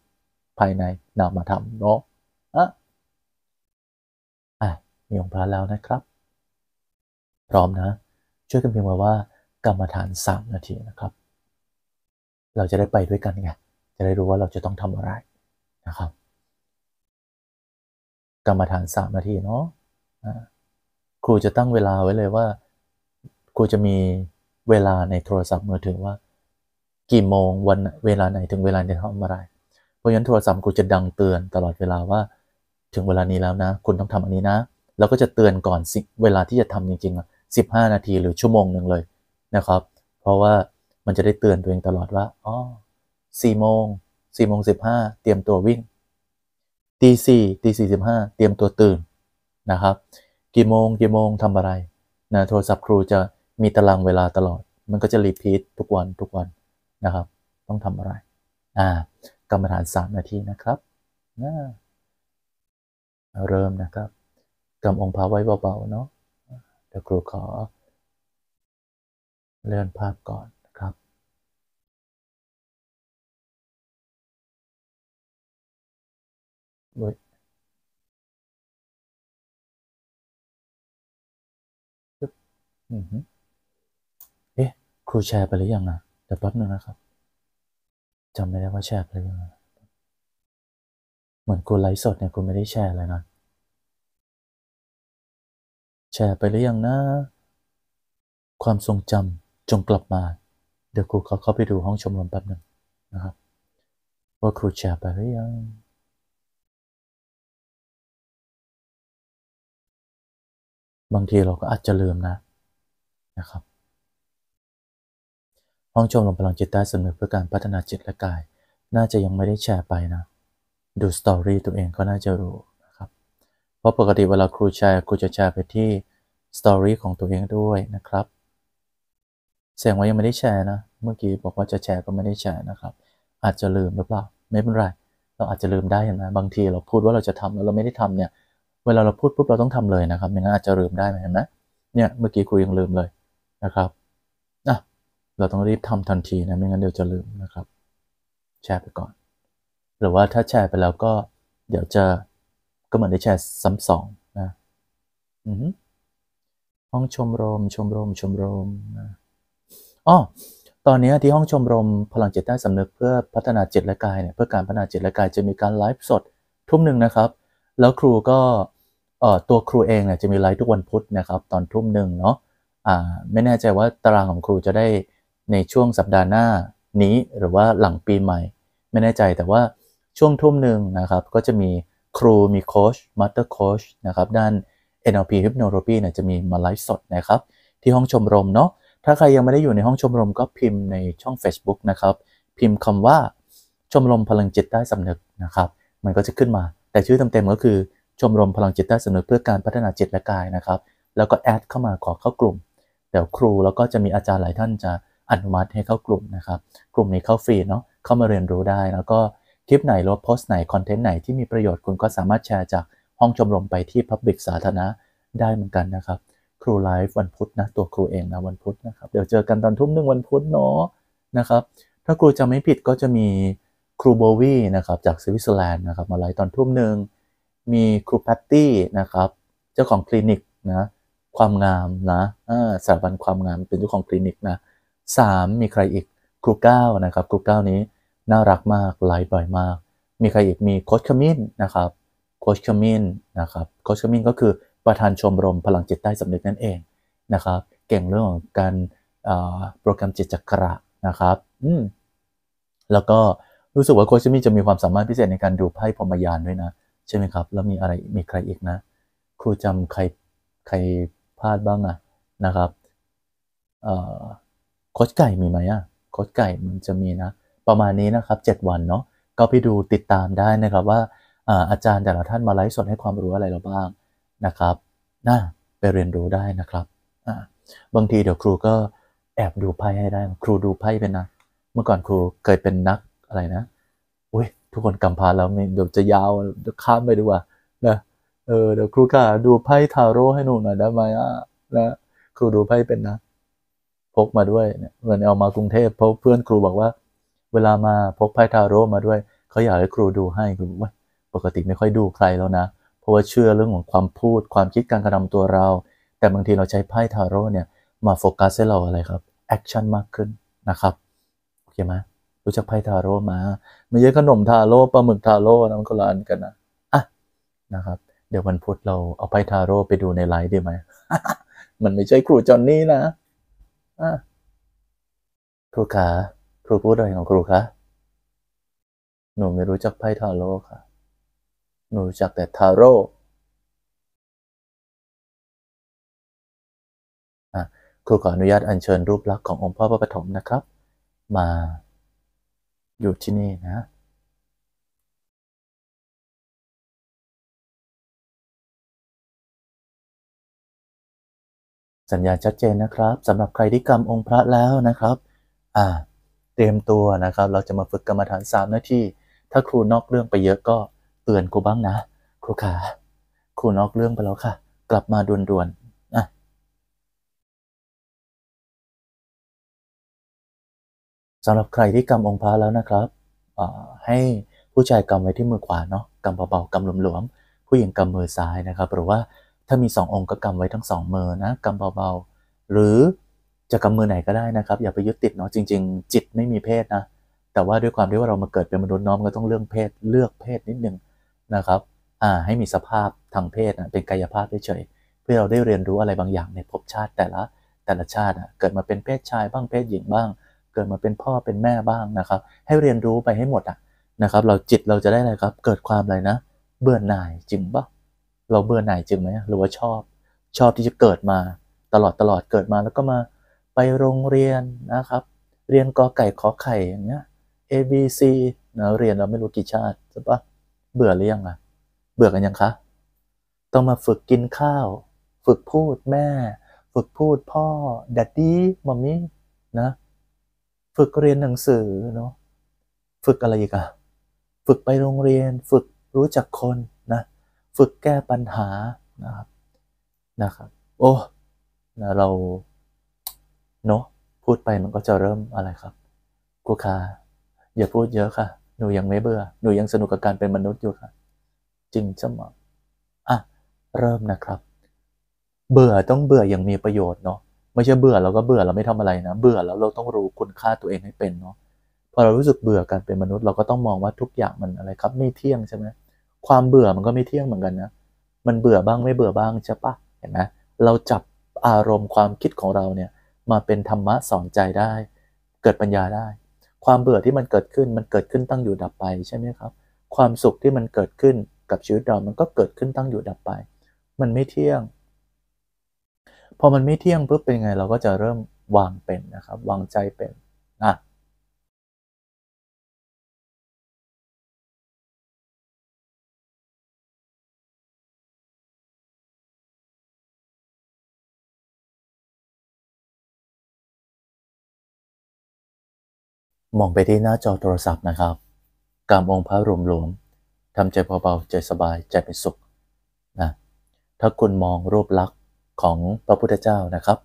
ภายในนามาทำเนาะอ่ะมีองค์พระแล้วนะครับ พร้อมนะ ช่วยกันพิมพ์มาว่า กรรมฐาน 3 นาทีนะครับ เราจะได้ไปด้วยกันไง จะได้รู้ว่าเราจะต้องทำอะไรนะครับ กรรมฐาน 3 นาที เนาะครูจะตั้งเวลาไว้เลยว่าครูจะมีเวลาในโทรศัพท์มือถือว่า กี่โมงวันเวลาไหนถึงเวลาไหนทำอะไร เพราะฉะนั้นโทรศัพท์ครูจะดังเตือนตลอดเวลาว่าถึงเวลานี้แล้วนะคุณต้องทำอันนี้นะเราก็จะเตือนก่อนสิเวลาที่จะทำจริงๆ 15 นาทีหรือชั่วโมงหนึ่งเลยนะครับ เพราะว่ามันจะได้เตือนตัวเองตลอดว่าอ๋อสี่โมงสี่โมงสิบห้าเตรียมตัววิ่งตีสี่ตีสี่สิบห้าเตรียมตัวตื่นนะครับ กี่โมงกี่โมงทำอะไรนะโทรศัพท์ครูจะมีตารางเวลาตลอด มันก็จะรีพีททุกวันทุกวันนะครับ ต้องทำอะไรอ่ากรรมฐานสามนาทีนะครับนะเริ่มนะครับกำองค์พระไว้เบาๆเนาะ เดี๋ยวครูขอ เลื่อนภาพก่อนนะครับด้ยอือเอ๊ะ ครูแชร์ไปหรือยังอ่ะเดี๋ยวแป๊บนึงนะครับจำไม่ได้ว่าแชร์ไปหรือยัง เหมือนครูไลฟ์สดเนี่ยครูไม่ได้แชร์เลยนะแชร์ไปหรือยังนะ ความทรงจำจงกลับมา เดี๋ยวครูขอเข้าไปดูห้องชมรมแป๊บหนึ่งนะครับ ว่าครูแชร์ไปหรือยัง บางทีเราก็อาจจะลืมนะนะครับ ห้องชมรมพลังจิตใต้สำนึกเพื่อการพัฒนาจิตและกาย น่าจะยังไม่ได้แชร์ไปนะ ดูสตอรี่ตัวเองก็น่าจะรู้เพราะปกติเวลาครูแชร์ครูจะแชร์ไปที่สตอรี่ของตัวเองด้วยนะครับเสียงว่ายังไม่ได้แชร์นะเมื่อกี้บอกว่าจะแชร์ก็ไม่ได้แชร์นะครับ อาจจะลืมหรือเปล่า ไม่เป็นไรเราอาจจะลืมได้เห็นไหมบางทีเราพูดว่าเราจะทำแล้วเราไม่ได้ทำเนี่ยเวลาเราพูดปุ๊บเราต้องทำเลยนะครับ ไม่งั้นอาจจะลืมได้เห็นไหมเนี่ยเมื่อกี้ครูยังลืมเลยนะครับอ่ะเราต้องรีบทำทันทีนะไม่งั้นเดี๋ยวจะลืมนะครับ แชร์ไปก่อน หรือว่าถ้าแชร์ไปแล้วก็เดี๋ยวจะก็เหมือนได้แชร์ซ้ำสองนะห้องชมรม ชมรม ชมรมนะ อ๋อ ตอนนี้ที่ห้องชมรมพลังจิตใต้สำนึกเพื่อพัฒนาจิตและกายเนี่ยเพื่อการพัฒนาจิตและกาย จะมีการไลฟ์สดทุ่มหนึ่งนะครับ แล้วครูก็เอ่อตัวครูเองเนี่ยจะมีไลฟ์ทุกวันพุธนะครับ ตอนทุ่มหนึ่งเนาะ อ่าไม่แน่ใจว่าตารางของครูจะได้ในช่วงสัปดาห์หน้านี้หรือว่าหลังปีใหม่ ไม่แน่ใจแต่ว่าช่วงทุ่มหนึ่งนะครับก็จะมีครู มีโค้ชมาสเตอร์โค้ชนะครับด้าน NLP Hypnotherapy เนี่ยจะมีมาไลฟ์สดนะครับที่ห้องชมรมเนาะถ้าใครยังไม่ได้อยู่ในห้องชมรมก็พิมพ์ในช่อง Facebook นะครับพิมพ์คำว่าชมรมพลังจิตใต้สำนึกนะครับมันก็จะขึ้นมา แต่ชื่อเต็มๆก็คือชมรมพลังจิตใต้สำนึกเพื่อการพัฒนาจิตและกายนะครับแล้วก็แอดเข้ามาขอเข้ากลุ่มเดี๋ยวครูแล้วก็จะมีอาจารย์หลายท่านจะอนุมัติให้เข้ากลุ่มนะครับกลุ่มนี้เข้าฟรีเนาะเข้ามาเรียนรู้ได้แล้วก็คลิปไหนหรือโพสต์ไหน คอนเทนต์ไหน ที่มีประโยชน์คุณก็สามารถแชร์จากห้องชมรมไปที่ Public สาธารณะได้เหมือนกันนะครับ ครูไลฟ์วันพุธนะ ตัวครูเองนะวันพุธนะครับ เดี๋ยวเจอกันตอนทุ่มหนึ่งวันพุธเนาะนะครับ ถ้าครูจะไม่ผิดก็จะมีครูโบวี่นะครับ จากสวิตเซอร์แลนด์นะครับมาไลฟ์ตอนทุ่มหนึ่งมีครูแพตตี้นะครับ เจ้าของคลินิกนะความงามนะสถาบันความงามเป็นเจ้าของคลินิกนะสามมีใครอีกครูเก้านะครับครูเก้านี้น่ารักมากไลฟ์บ่อยมาก มีใครอีกมีโคชขมิ้นนะครับ โคชขมิ้นนะครับ โคชขมิ้นก็คือประธานชมรมพลังจิตใต้สำนึกนั่นเองนะครับ เก่งเรื่องของการโปรแกรมจิตจักระนะครับ อืม แล้วก็รู้สึกว่าโคชมินจะมีความสามารถพิเศษในการดูไพ่พรมยานด้วยนะ ใช่ไหมครับ แล้วมีอะไร มีใครอีกนะ ครูจำใครใครพลาดบ้างอะนะครับโคชไก่มีไหมอะโคชไก่มันจะมีนะประมาณนี้นะครับ7วันเนาะก็ไปดูติดตามได้นะครับ ว่าอาจารย์แต่ละท่านมาไลฟ์สดให้ความรู้อะไรเราบ้างนะครับน่าไปเรียนรู้ได้นะครับบางทีเดี๋ยวครูก็แอบดูไพ่ให้ได้ ครูดูไพ่เป็นนะเมื่อก่อนครูเคยเป็นนักอะไรนะอุ้ยทุกคนกำพาแล้วเดี๋ยวจะยาวข้ามไปดีกว่านะเออเดี๋ยวครูกาดูไพ่ทาโร่ให้หนูหน่อยได้ไหมะนะครูดูไพ่เป็นนะพกมาด้วยเนี่ยเหมือนเอามากรุงเทพเพราะเพื่อนครูบอกว่าเวลามาพกไพ่ทาโร่มาด้วยเขาอยากให้ครูดูให้คุณว่าปกติไม่ค่อยดูใครแล้วนะเพราะว่าเชื่อเรื่องของความพูด ความคิดการกระทำตัวเรา แต่บางทีเราใช้ไพ่ทาโร่เนี่ยมาโฟกัสให้เราอะไรครับแอคชั่นมากขึ้นนะครับโอเคไหมรู้จักไพ่ทาโร่มาไม่ใช่ขนมทาโร่ปลาหมึกทาโร่นะมันก็ละอนกันนะอ่ะนะครับ เดี๋ยววันพุธเราเอาไพ่ทาโร่ไปดูในไลฟ์ได้ไหมมันไม่ใช่ครูจอนนี่นะอ่ะครูขาครูพูดอะไรของครูคะ หนูไม่รู้จักไพ่ทาโร่ค่ะ หนูรู้จักแต่ทาโร่ครูขออนุญาตอัญเชิญรูปลักษณ์ขององค์พ่อพระปฐมนะครับ มาอยู่ที่นี่นะ สัญญาณชัดเจนนะครับสำหรับใครที่กรรมองค์พระแล้วนะครับ อ่าเตรียมตัวนะครับ เราจะมาฝึกกรรมฐานสามนาทีถ้าครูนอกเรื่องไปเยอะก็เตือนครูบ้างนะ ครูขาครูนอกเรื่องไปแล้วค่ะ กลับมาด่วนๆะสำหรับใครที่กำองค์พระแล้วนะครับ ให้ผู้ชายกำไว้ที่มือขวาเนาะกำเบาๆกำหลวมๆ ผู้หญิงกำมือซ้ายนะครับ หรือว่าถ้ามีสององค์ก็กำไว้ทั้งสองมือนะกำเบาๆ หรือจะกำมือไหนก็ได้นะครับ อย่าไปยึดติดเนาะจริง ๆ จิตไม่มีเพศนะ แต่ว่าด้วยความที่ว่าเรามาเกิดเป็นมนุษย์น้อมก็ต้องเรื่องเพศเลือกเพศนิดนึงนะครับอ่าให้มีสภาพทางเพศนะเป็นกายภาพเฉยเพื่อเราได้เรียนรู้อะไรบางอย่างในภพชาติแต่ละ แต่ละชาติเกิดมาเป็นเพศชาย บ้างเพศหญิงบ้าง เกิดมาเป็นพ่อเป็นแม่บ้างนะครับ ให้เรียนรู้ไปให้หมดอ่ะนะครับ เราจิตเราจะได้อะไรครับ เกิดความอะไรนะ เบื่อหน่ายจริงปะเราเบื่อหน่ายจริงไหมหรือว่าชอบ ชอบที่จะเกิดมาตลอดตลอดเกิดมาแล้วก็มาไปโรงเรียนนะครับ เรียนกอไก่ขอไข่อย่างเงี้ย A B C นะเรียนเราไม่รู้กี่ชาติใช่ปะเบื่อหรือยังอ่ะเบื่อกันยังคะ ต้องมาฝึกกินข้าว ฝึกพูดแม่ ฝึกพูดพ่อดัดดี้มัมมี่นะฝึกเรียนหนังสือเนาะฝึกอะไรอีกอะฝึกไปโรงเรียน ฝึกรู้จักคนนะฝึกแก้ปัญหานะครับนะครับโอ้นะเราเนาะ พูดไปมันก็จะเริ่มอะไรครับกูคาอย่าพูดเยอะค่ะ หนูยังไม่เบื่อ หนูยังสนุกกับการเป็นมนุษย์อยู่ค่ะ จริงจังหมออ่ะเริ่มนะครับ เบื่อต้องเบื่ออย่างมีประโยชน์เนาะ ไม่ใช่เบื่อเราก็เบื่อเราไม่ทำอะไรนะ เบื่อแล้วเราต้องรู้คุณค่าตัวเองให้เป็นเนาะ พอเรารู้สึกเบื่อการเป็นมนุษย์เราก็ต้องมองว่าทุกอย่างมันอะไรครับ ไม่เที่ยงใช่ไหมความเบื่อมันก็ไม่เที่ยงเหมือนกันนะ มันเบื่อบ้างไม่เบื่อบ้างใช่ปะเห็นไหมเราจับอารมณ์ความคิดของเราเนี่ยมาเป็นธรรมะสอนใจได้ เกิดปัญญาได้ ความเบื่อที่มันเกิดขึ้นมันเกิดขึ้นตั้งอยู่ดับไปใช่ไหมครับ ความสุขที่มันเกิดขึ้นกับชีวิตเรามันก็เกิดขึ้นตั้งอยู่ดับไป มันไม่เที่ยงพอมันไม่เที่ยงปุ๊บเป็นไงเราก็จะเริ่มวางเป็นนะครับ วางใจเป็นนะมองไปที่หน้าจอโทรศัพท์นะครับการมองพระรวมๆทำใจเบาๆใจสบาย ใจเป็นสุขนะ ถ้าคุณมองรูปลักษณ์ของพระพุทธเจ้านะครับ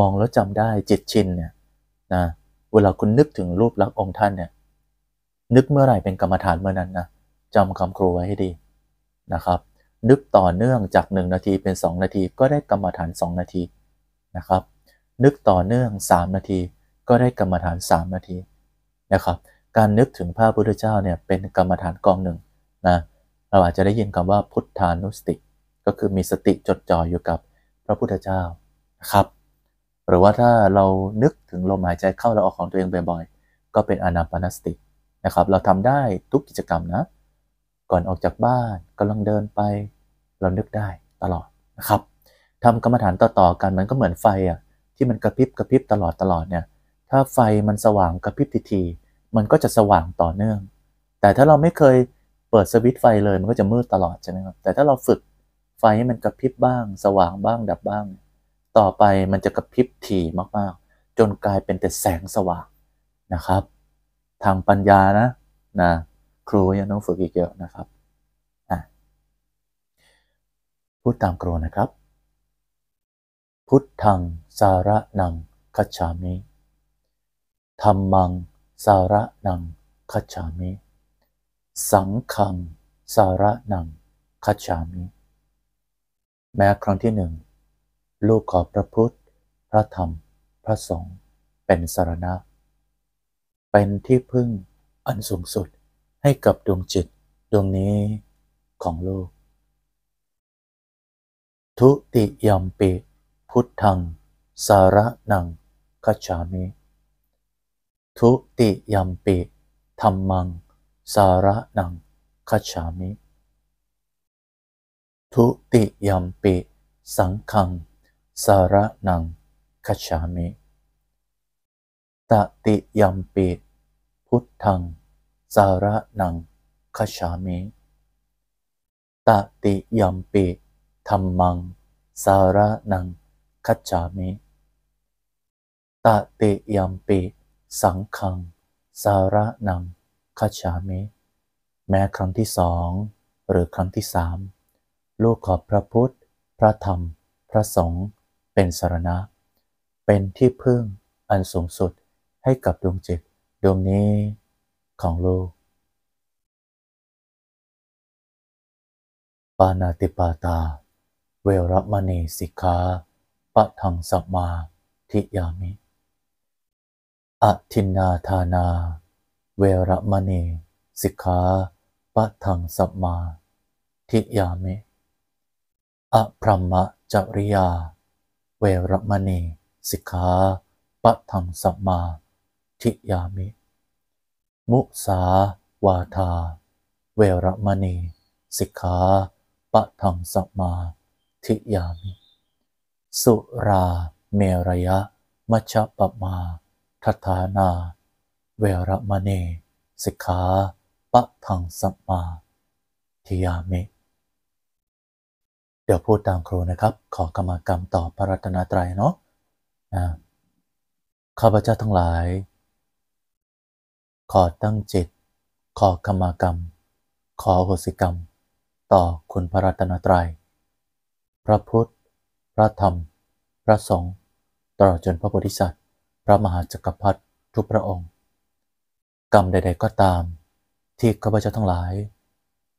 มองแล้วจำได้จิตชินเนี่ยนะ เวลาคุณนึกถึงรูปลักษณ์องค์ท่านเนี่ย นึกเมื่อไหร่เป็นกรรมฐานเมื่อนั้นนะจำคำครูไว้ให้ดีนะครับ นึกต่อเนื่องจาก 1 นาทีเป็น 2 นาทีก็ได้กรรมฐาน 2 นาทีนะครับ นึกต่อเนื่อง3นาทีก็ได้กรรมฐาน 3 นาทีนะครับการนึกถึงพระพุทธเจ้าเนี่ยเป็นกรรมฐานกองหนึ่งนะเราอาจจะได้ยินคำว่าพุทธานุสติก็คือมีสติจดจ่ออยู่กับพระพุทธเจ้านะครับหรือว่าถ้าเรานึกถึงลมหายใจเข้าและออกของตัวเองบ่อย ๆ ก็เป็นอนาปานสตินะครับเราทำได้ทุกกิจกรรมนะก่อนออกจากบ้านกำลังเดินไปเรานึกได้ตลอดนะครับทำกรรมฐานต่อๆกันมันก็เหมือนไฟอ่ะที่มันกระพริบกระพริบตลอดตลอดเนี่ยถ้าไฟมันสว่างกระพริบทีทีมันก็จะสว่างต่อเนื่อง แต่ถ้าเราไม่เคยเปิดสวิตไฟเลยมันก็จะมืดตลอดใช่ไหมครับแต่ถ้าเราฝึกไฟให้มันกระพริบบ้าง สว่างบ้างดับบ้าง ต่อไปมันจะกระพริบถี่มากๆ จนกลายเป็นแต่แสงสว่างนะครับทางปัญญานะนะครูยังต้องฝึกอีกเยอะนะครับพูดตามครูนะครับ พุทธังสารนังคัจฉามิธรรมังสารนังคัจฉามิ สังขังสารนังคัจฉามิ แม้ครั้งที่หนึ่ง ลูกขอพระพุทธ พระธรรม พระสงฆ์เป็นสารณะ เป็นที่พึ่งอันสูงสุดให้กับดวงจิตดวงนี้ ของลูก ทุติยมปิพุทธังสารนังคัจฉามิทุติยมปิธรรมัง สารนังคัจฉามิ ทุติยมปิสังฆัง สารนังคัจฉามิ ตติยมปิพุทธัง สารนังคัจฉามิ ตติยมปิธรรมัง สารนังคัจฉามิ ตติยมปิสังคัง สาระนังคาชามิ แม้ครั้งที่สอง หรือครั้งที่สาม ลูกขอบพระพุทธ พระธรรม พระสงฆ์เป็นสารณะ เป็นที่พึ่งอันสูงสุดให้กับดวงจิต ดวงนี้ของลูก ปานาติปาตา เวรมณีสิกขาปะทังสัมมา ทิยามิอทินนาธานา เวรมณี สิกขาปะทังสัมมาทิยามิอพรมมจริยา เวรมณี สิกขาปะทังสัมมาทิยามิ มุสาวาทา เวรมณี สิกขาปะทังสัมมาทิยามิ สุราเมรยะมัชปะมาฏทานา เวรมเนสิกขาปะทังสัมมาทิยามิ เดี๋ยวพูดตามครูนะครับ ขอกรรมกรรมต่อพระรัตนตรัยเนาะข้าพเจ้าทั้งหลาย ขอตั้งจิต ขอกรรมกรรม ขอโหสิกรรม ต่อคุณพระรัตนตรัย พระพุทธ พระธรรม พระสงฆ์ตลอดจนพระโพธิสัตวพระมหาจักรพรรดิทุกพระองค์ กรรมใดๆก็ตาม ที่ข้าพเจ้าทั้งหลาย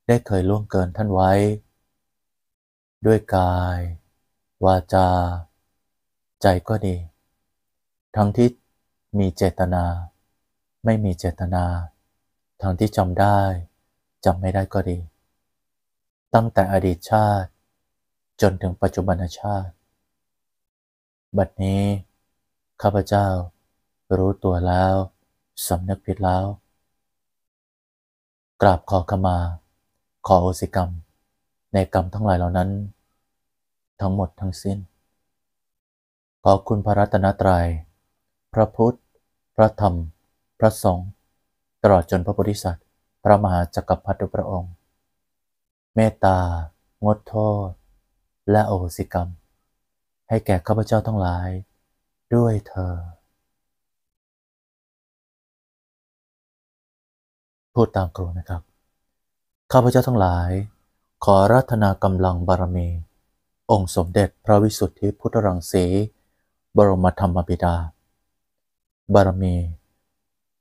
ได้เคยล่วงเกินท่านไว้ ด้วยกาย วาจา ใจก็ดี ทั้งที่ มีเจตนา ไม่มีเจตนา ทั้งที่จำได้จำไม่ได้ก็ดี ตั้งแต่อดีตชาติ จนถึงปัจจุบันชาติ บัดนี้ข้าพเจ้ารู้ตัวแล้วสำนึกผิดแล้ว กราบขอขมา ขอโอสิกรรม ในกรรมทั้งหลายเหล่านั้น ทั้งหมดทั้งสิ้น ขอคุณพระรัตนตรยัย พระพุทธ พระธรรม พระสงฆ์ตลอดจนพระโพธิสัตว์พระมหาจักรพรรดิพระองค์ เมตตา งดโทษ และโอสิกรรม ให้แก่ข้าพเจ้าทั้งหลายด้วยเธอ พูดตามครูนะครับ ข้าพเจ้าทั้งหลาย ขอรัตนากำลังบารมี องค์สมเด็จพระวิสุทธิพุทธรังสีบรมธรรมบิดาบารมี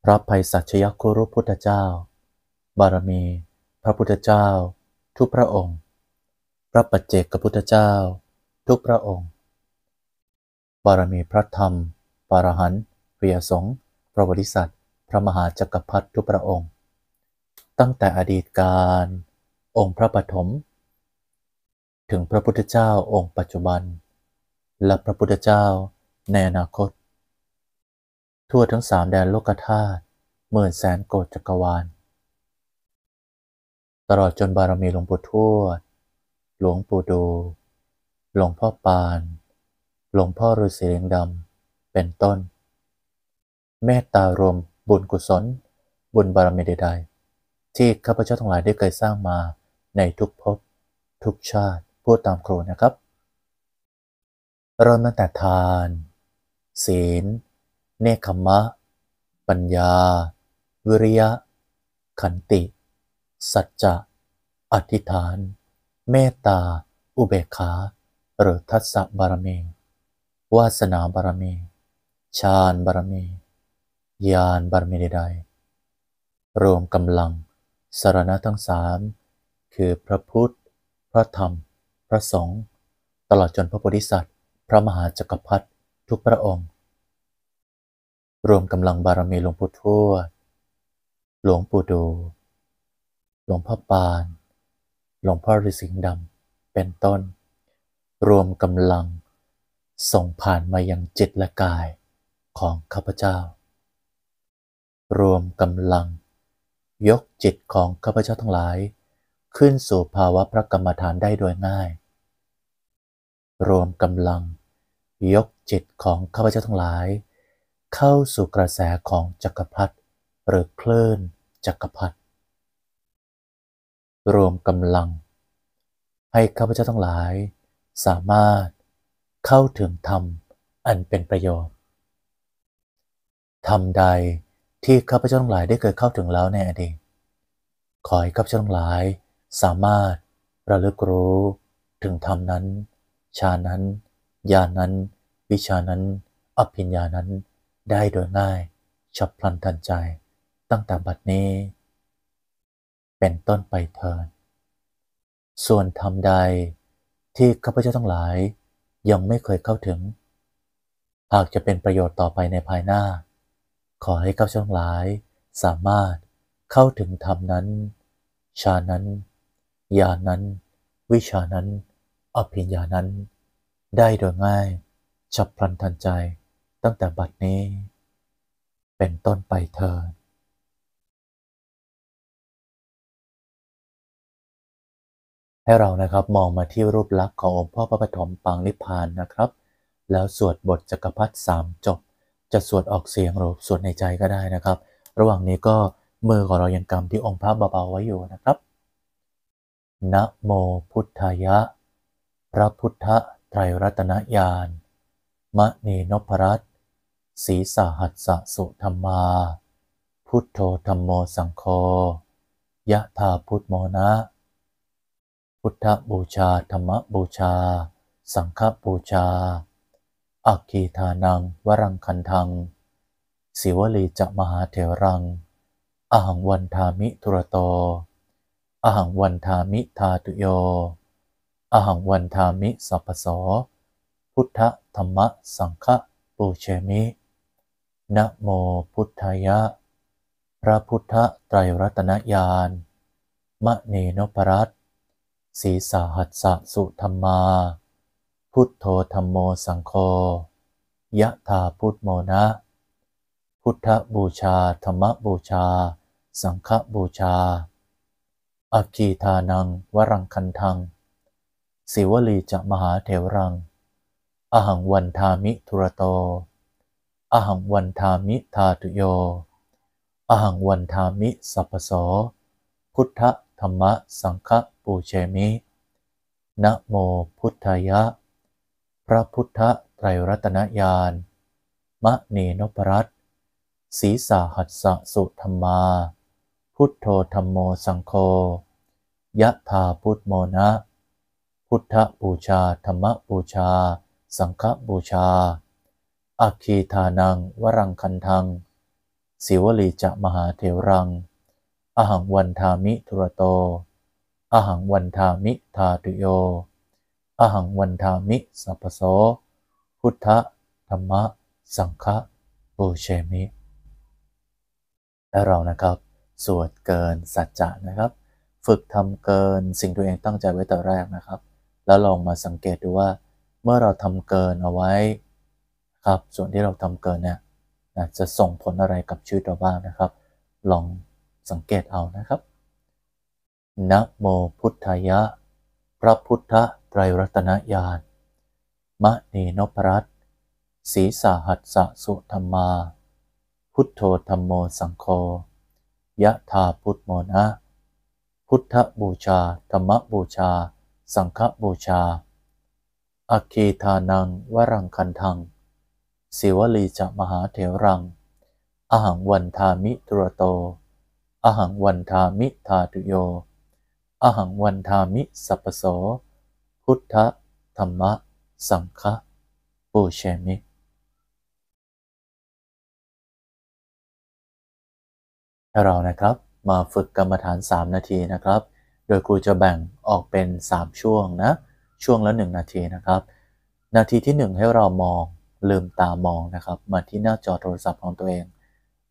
พระภัยสัจยคุรุพุทธเจ้า บารมี พระพุทธเจ้า ทุกพระองค์ พระปัจเจกพุทธเจ้า ทุกพระองค์บารมีพระธรรมปารหันเรียสงประวัติศาสตร์พระมหาจักรพรรดิทุกพระองค์ ตั้งแต่อดีตการ องค์พระปฐมถึงพระพุทธเจ้าองค์ปัจจุบัน และพระพุทธเจ้า ในอนาคต ทั่วทั้งสามแดนโลกธาตุหมื่นแสนโกฏจักรวาล ตลอดจนบารมีหลวงปู่ทวด หลวงปู่ดูหลวงพ่อปานหลวงพ่อฤาษีเลียงดำเป็นต้นเมตตารวมบุญกุศล บุญบารมีใดๆ ที่ข้าพเจ้าทั้งหลายได้เคยสร้างมาในทุกภพทุกชาติพูดตามครูนะครับเริ่มตั้งแต่ทาน ศีล เนคขมะ ปัญญา วิริยะ ขันติ สัจจะ อธิษฐานเมตตา อุเบกขาหรือทัศบารมีวาสนาบารมี ฌานบารมี ญาณบารมีใดๆรวมกำลัง สารณะทั้งสาม คือพระพุทธ พระธรรม พระสงฆ์ ตลอดจนพระโพธิสัตว์ พระมหาจักรพรรดิทุกพระองค์ รวมกำลังบารมีหลวงปู่ทวดหลวงปู่ดู หลวงพ่อปาน หลวงพ่อฤาษีดำ เป็นต้น รวมกำลังส่งผ่านมายังจิตและกายของ ข้าพเจ้า รวมกำลัง ยกจิตของ ข้าพเจ้าทั้งหลาย ขึ้นสู่ภาวะพระกรรมฐานได้โดยง่าย รวมกำลัง ยกจิตของ ข้าพเจ้าทั้งหลาย เข้าสู่กระแสของจักรพรรดิหรือคลื่นจักรพรรดิรวมกำลัง ให้ข้าพเจ้าทั้งหลายสามารถเข้าถึงธรรม อันเป็นประโยชน์ ธรรมใดที่ข้าพเจ้าทั้งหลายได้เคยเข้าถึงแล้วในอดีตขอให้ข้าพเจ้าทั้งหลาย สามารถระลึกรู้ถึงธรรมนั้น ชานั้นญาณนั้น วิชานั้น อภิญญานั้นได้โดยง่ายฉับพลันทันใจ ตั้งแต่บัดนี้ เป็นต้นไปเถิดส่วนธรรมใดที่ข้าพเจ้าทั้งหลายยังไม่เคยเข้าถึง หากจะเป็นประโยชน์ต่อไปในภายหน้า ขอให้ข้าช่องหลายสามารถเข้าถึงธรรมนั้น ชานั้นญาณนั้นวิชานั้นอภิญญานั้นได้โดยง่ายฉับพลันทันใจตั้งแต่บัดนี้ เป็นต้นไปเธอให้เรานะครับ มองมาที่รูปลักษณ์ขององค์พ่อพระปฐมปางนิพพานนะครับ แล้วสวดบทจักรพรรดิสามจบ จะสวดออกเสียงหรือสวดในใจก็ได้นะครับ ระหว่างนี้ก็มือของเรายังกำที่องค์พระเบาๆไว้อยู่นะครับนะโมพุทธายะพระพุทธไตรรัตนญาณมะเนนพรัตศีสหัสสะสุธรรมา พุทโธธรรมโมสังโฆยะธาพุทโมนะพุทธบูชาธรรมบูชา สังฆบูชาอักขีทานังวรังคันทังสิวลีจะมหาเถรังอหังวันทามิทุรโตอหังวันทามิทาตุโย อหังวันทามิสัพสพุทธธรรมสังฆปูเชมิ นะโมพุทธายะ พระพุทธไตรรัตนญาณมะเนนปรัตนสีสาหัสสะสุธรรมา พุทโธธรรมโมสังโฆ ยะถาพุทโมนะ พุทธบูชาธรรมบูชา สังฆบูชาอักขีทานังวรังคันทังสิวลีจะมหาเถวรัง อหังวันทามิทุรโตอหังวันทามิทาตุโย อหังวันทามิสัพโสพุทธธรรมสังฆปูเชมิ นะโมพุทธายะ พระพุทธไตรรัตนญาณ มะนีนปรัตศีสาหัสสะสุธรรมา พุทโธธรรมโมสังโฆ ยะธาพุทโมนะ พุทธบูชาธรรมบูชา สังฆบูชา อัคคีทานัง วรังคันทัง สิวลีจะมหาเทวรังอหังวันทามิทุรโตอหังวันทามิทาตุโยอหังวันทามิสัพโสพุทธธรรมะ สังฆะโูเชมิ และเรานะครับสวดเกินสัจจะนะครับ ฝึกทำเกินสิ่งตัวเองตั้งใจไว้แต่แรกนะครับ แล้วลองมาสังเกตดูว่าเมื่อเราทำเกินเอาไว้ครับ ส่วนที่เราทำเกินเนี่ยจะส่งผลอะไรกับชีวิตเราบ้างนะครับ ลองสังเกตเอานะครับนะโมพุทธายะ พระพุทธไตรรัตนญาณ มะเนนพรัตศีสาหัสสะสุธรรมา พุทโธธรรมโมสังโฆ ยะธาพุทโมนะ พุทธบูชาธรรมบูชา สังฆบูชา อคีทานังวรังคันทังสิวลีจะมหาเถรัง อหังวันทามิตุรโต อหังวันทามิทาตุโยอหังวันทามิ สัพโสพุทธธรรมะ สังฆะปูเชมิถ้าเรานะครับ มาฝึกกรรมฐาน 3 นาทีนะครับ โดยครูจะแบ่งออกเป็น 3 ช่วงนะ ช่วงละ 1 นาทีนะครับ นาทีที่ 1 ให้เรามองลืมตามองนะครับ มาที่หน้าจอโทรศัพท์ของตัวเอง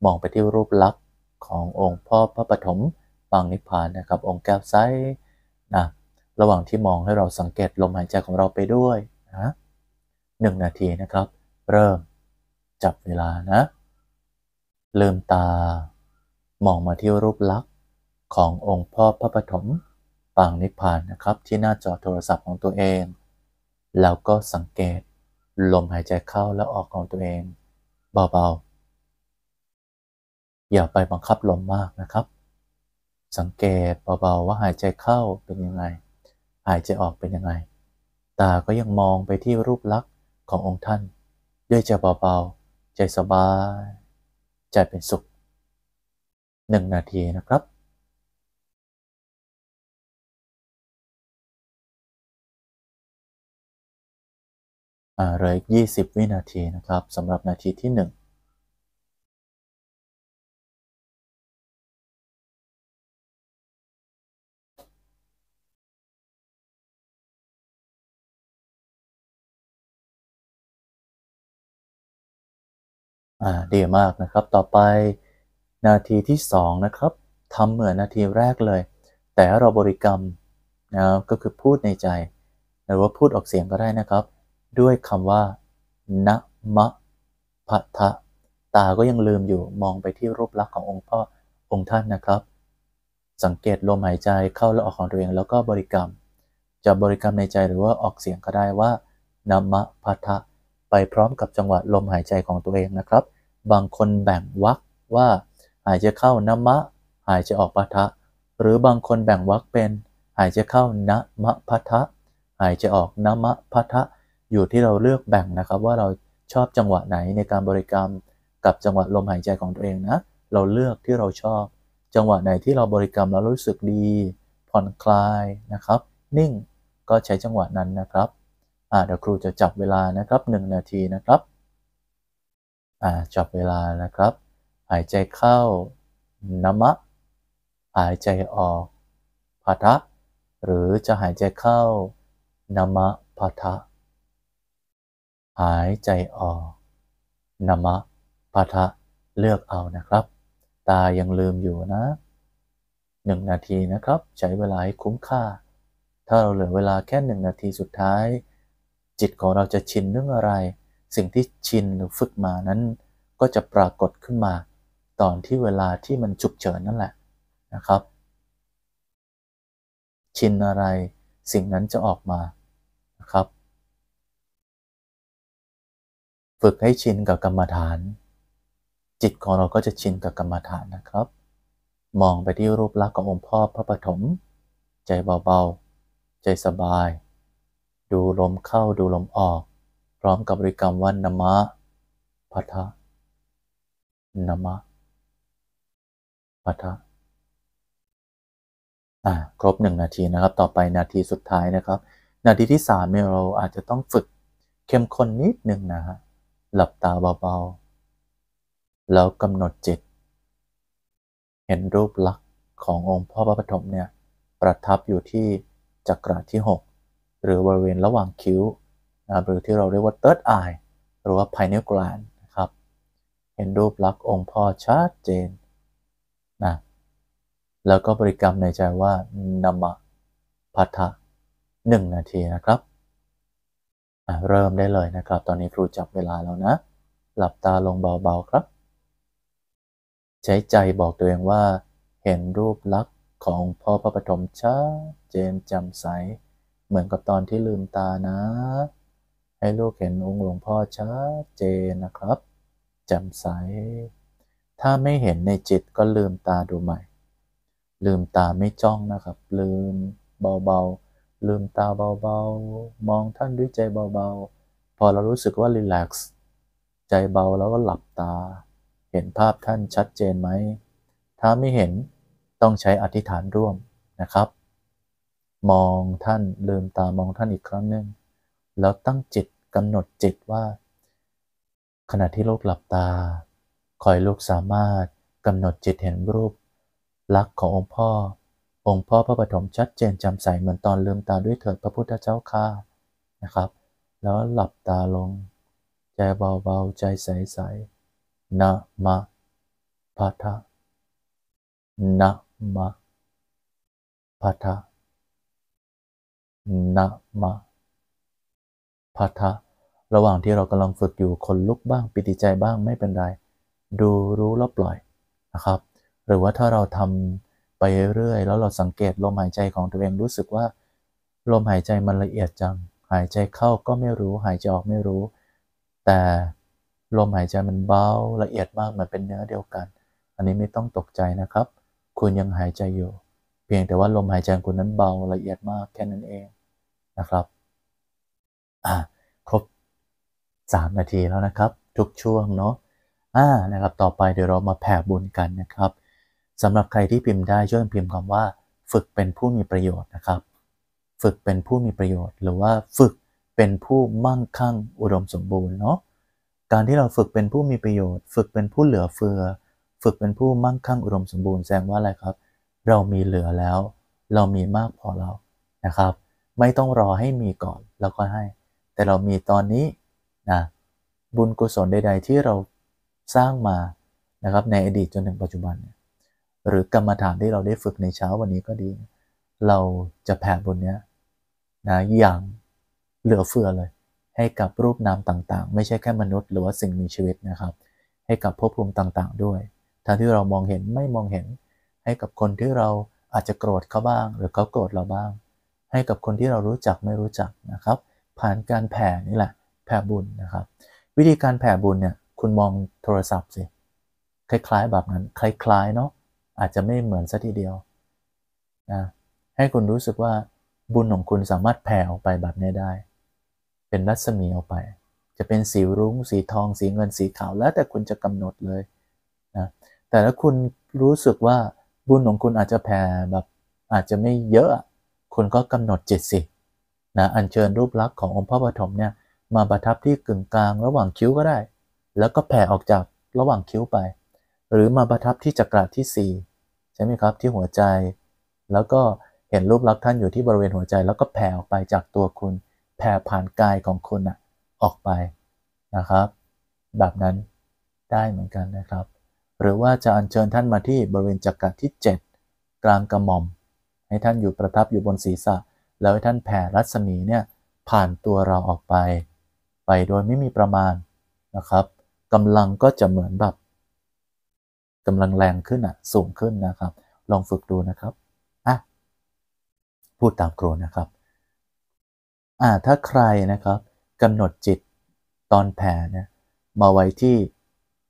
มองไปที่รูปลักษณ์ขององค์พ่อพระปฐมปางนิพพานนะครับองค์แก้วไซนะระหว่างที่มองให้เราสังเกตลมหายใจของเราไปด้วยนะหนึ่งนาทีนะครับ เริ่มจับเวลานะลืมตามองมาที่รูปลักษณ์ขององค์พ่อพระปฐมปางนิพพานนะครับที่หน้าจอโทรศัพท์ของตัวเอง แล้วก็สังเกตลมหายใจเข้าและออกของตัวเองเบาๆอย่าไปบังคับลมมากนะครับสังเกตเบาๆว่าหายใจเข้าเป็นยังไง หายใจออกเป็นยังไง ตาก็ยังมองไปที่รูปลักษณ์ขององค์ท่าน ด้วยใจเบาๆใจสบาย ใจเป็นสุขหนึ่งนาทีนะครับเหลืออีกิบวินาทีนะครับสำหรับนาทีที่หนึ่ง่าดีมากนะครับต่อไปนาทีที่ 2 นะครับทำเหมือนนาทีแรกเลย แต่เราบริกรรมนะก็คือพูดในใจหรือว่าพูดออกเสียงก็ได้นะครับ ด้วยคำว่านะมะพัทะตา ก็ยังลืมอยู่มองไปที่รูปลักษณ์ขององค์พ่อองค์ท่านนะครับ สังเกตลมหายใจเข้า และออกของตัวเองแล้วก็บริกรรมจะบริกรรมในใจหรือว่าออกเสียงก็ได้ว่านะมะพัทะไปพร้อมกับจังหวะลมหายใจของตัวเองนะครับบางคนแบ่งวักว่าหายใจเข้านมะ หายใจออกปะทะ หรือบางคนแบ่งวักเป็น หายใจเข้านะมะพะทะ หายใจออกนมะพะทะ อยู่ที่เราเลือกแบ่งนะครับ ว่าเราชอบจังหวะไหนในการบริกรรมกับจังหวะลมหายใจของตัวเองนะ เราเลือกที่เราชอบจังหวะไหนที่เราบริกรรมแล้วรู้สึกดี ผ่อนคลายนะครับ นิ่งก็ใช้จังหวะนั้นนะครับเดี๋ยวครูจะจับเวลานะครับ 1 นาทีนะครับจับเวลานะครับ หายใจเข้านมะ หายใจออกพาทะ หรือจะหายใจเข้านมะพาทะ หายใจออกนมะพาทะ เลือกเอานะครับ ตายังลืมอยู่นะหนึ่งนาทีนะครับ ใช้เวลาให้คุ้มค่า ถ้าเราเหลือเวลาแค่หนึ่งนาทีสุดท้าย จิตของเราจะชินเรื่องอะไรสิ่งที่ชินหรือฝึกมานั้นก็จะปรากฏขึ้นมาตอนที่เวลาที่มันฉุกเฉินนั่นแหละนะครับ ชินอะไรสิ่งนั้นจะออกมานะครับ ฝึกให้ชินกับกรรมฐาน จิตของเราก็จะชินกับกรรมฐานนะครับ มองไปที่รูปลักษณ์ขององค์พ่อพระปฐมใจเบาๆ ใจสบาย ดูลมเข้าดูลมออกพร้อมกับบริกรรมว่านามะพัทธะนามะพัทธะอ่าครบหนึ่งนาทีนะครับ ต่อไปนาทีสุดท้ายนะครับ นาทีที่สามเราอาจจะต้องฝึกเข้มข้นนิดหนึ่งนะฮะหลับตาเบาๆ แล้วกำหนดจิต เห็นรูปลักษณ์ขององค์พ่อพระปฐมเนี่ยประทับอยู่ที่จักระที่ 6 หรือบริเวณระหว่างคิ้วนะรหรือที่เราเรียกว่า third eye หรือว่า pineal gland นะครับ เห็นรูปลักษณ์องค์พ่อชัดเจนนะแล้วก็บริกรรมในใจว่านามะพัทธะหนึ่งนาทีนะครับเริ่มได้เลยนะครับ ตอนนี้ครูจับเวลาแล้วนะ หลับตาลงเบาๆครับ ใช้ใจบอกตัวเองว่า เห็นรูปลักษณ์ของพ่อพระปฐมชัดเจนจำใส เหมือนกับตอนที่ลืมตานะให้ลูกเห็นองค์หลวงพ่อชัดเจนนะครับจำใสถ้าไม่เห็นในจิตก็ลืมตาดูใหม่ ลืมตาไม่จ้องนะครับ ลืมเบาๆ ลืมตาเบาๆ มองท่านด้วยใจเบาๆ พอเรารู้สึกว่ารีแลกซ์ใจเบาแล้วก็หลับตา เห็นภาพท่านชัดเจนไหมถ้าไม่เห็นต้องใช้อธิษฐานร่วมนะครับ มองท่านลืมตามองท่านอีกครั้งหนึ่งแล้วตั้งจิตกำหนดจิตว่า ขณะที่ลูกหลับตาคอยลูกสามารถกำหนดจิตเห็นรูปลักษณ์ขององค์พ่อ องค์พ่อพระปฐมชัดเจนจำใสเหมือนตอนลืมตาด้วยเถิดพระพุทธเจ้าค่านะครับ แล้วหลับตาลง ใจเบาๆใจใสๆนะมาพัทะนะมาพัทะนะมาพัทะระหว่างที่เรากำลังฝึกอยู่คนลุกบ้าง ปิติใจบ้างไม่เป็นไรดูรู้แล้วปล่อยนะครับ หรือว่าถ้าเราทำไปเรื่อยแล้วเราสังเกตลมหายใจของตัวเองรู้สึกว่าลมหายใจมันละเอียดจัง หายใจเข้าก็ไม่รู้หายใจออกไม่รู้ แต่ลมหายใจมันเบาละเอียดมากเหมือนเป็นเนื้อเดียวกัน อันนี้ไม่ต้องตกใจนะครับ คุณยังหายใจอยู่ เพียงแต่ว่าลมหายใจคุณนั้นเบาละเอียดมากแค่นั้นเองนะครับ อ่า3นาทีแล้วนะครับทุกช่วงเนาะอ่านะครับ ต่อไปเดี๋ยวเรามาแผ่บุญกันนะครับสำหรับใครที่พิมพ์ได้ช่วยพิมพ์คำว่า ฝึกเป็นผู้มีประโยชน์นะครับ ฝึกเป็นผู้มีประโยชน์หรือว่าฝึกเป็นผู้มั่งคั่งอุดมสมบูรณ์เนาะการที่เราฝึกเป็นผู้มีประโยชน์ฝึกเป็นผู้เหลือเฟือ ฝึกเป็นผู้มั่งคั่งอุดมสมบูรณ์แสดงว่าอะไรครับเรามีเหลือแล้ว เรามีมากพอแล้วนะครับ ไม่ต้องรอให้มีก่อนแล้วก็ให้ แต่เรามีตอนนี้นะบุญกุศลใด ๆ ที่เราสร้างมานะครับในอดีตจนถึงปัจจุบัน หรือกรรมฐานที่เราได้ฝึกในเช้าวันนี้ก็ดี เราจะแผ่บุญเนี้ยนะอย่างเหลือเฟือเลย ให้กับรูปนามต่างๆ ไม่ใช่แค่มนุษย์หรือว่าสิ่งมีชีวิตนะครับให้กับภพภูมิต่างๆด้วยทั้งที่เรามองเห็นไม่มองเห็นให้กับคนที่เราอาจจะโกรธเขาบ้าง หรือเขาโกรธเราบ้าง ให้กับคนที่เรารู้จักไม่รู้จักนะครับผ่านการแผ่นี่แหละแผ่บุญนะครับวิธีการแผ่บุญเนี่ยคุณมองโทรศัพท์สิคล้าย ๆแบบนั้น คล้ายๆเนาะอาจจะไม่เหมือนซะทีเดียวนะให้คุณรู้สึกว่าบุญของคุณสามารถแผ่ออกไปแบบนี้ได้ เป็นรัศมีออกไป จะเป็นสีรุ้ง สีทองสีเงินสีขาวแล้วแต่คุณจะกำหนดเลยนะแต่ถ้าคุณรู้สึกว่าบุญของคุณอาจจะแผ่แบบอาจจะไม่เยอะคุณก็กำหนดจิตสินะอัญเชิญรูปลักษณ์ขององค์พระปฐมเนี่ยมาประทับที่กึ่งกลาง ระหว่างคิ้วก็ได้ แล้วก็แผ่ออกจากระหว่างคิ้วไป หรือมาประทับที่จักระที่ 4ใช่ไหมครับที่หัวใจ แล้วก็เห็นรูปลักษณ์ท่านอยู่ที่บริเวณหัวใจ แล้วก็แผ่ออกไปจากตัวคุณ แผ่ผ่านกายของคุณอะออกไปนะครับ แบบนั้นได้เหมือนกันนะครับ หรือว่าจะอัญเชิญท่านมาที่บริเวณจักระที่ 7 กลางกระหม่อม ให้ท่านอยู่ประทับอยู่บนศีรษะ แล้วให้ท่านแผ่รัศมีเนี่ยผ่านตัวเราออกไปไปโดยไม่มีประมาณนะครับกำลังก็จะเหมือนแบบกำลังแรงขึ้นอ่ะสูงขึ้นนะครับ ลองฝึกดูนะครับอ่ะพูดตามครูนะครับอ่าถ้าใครนะครับกำหนดจิตตอนแผ่เนี่ยมาไว้ที่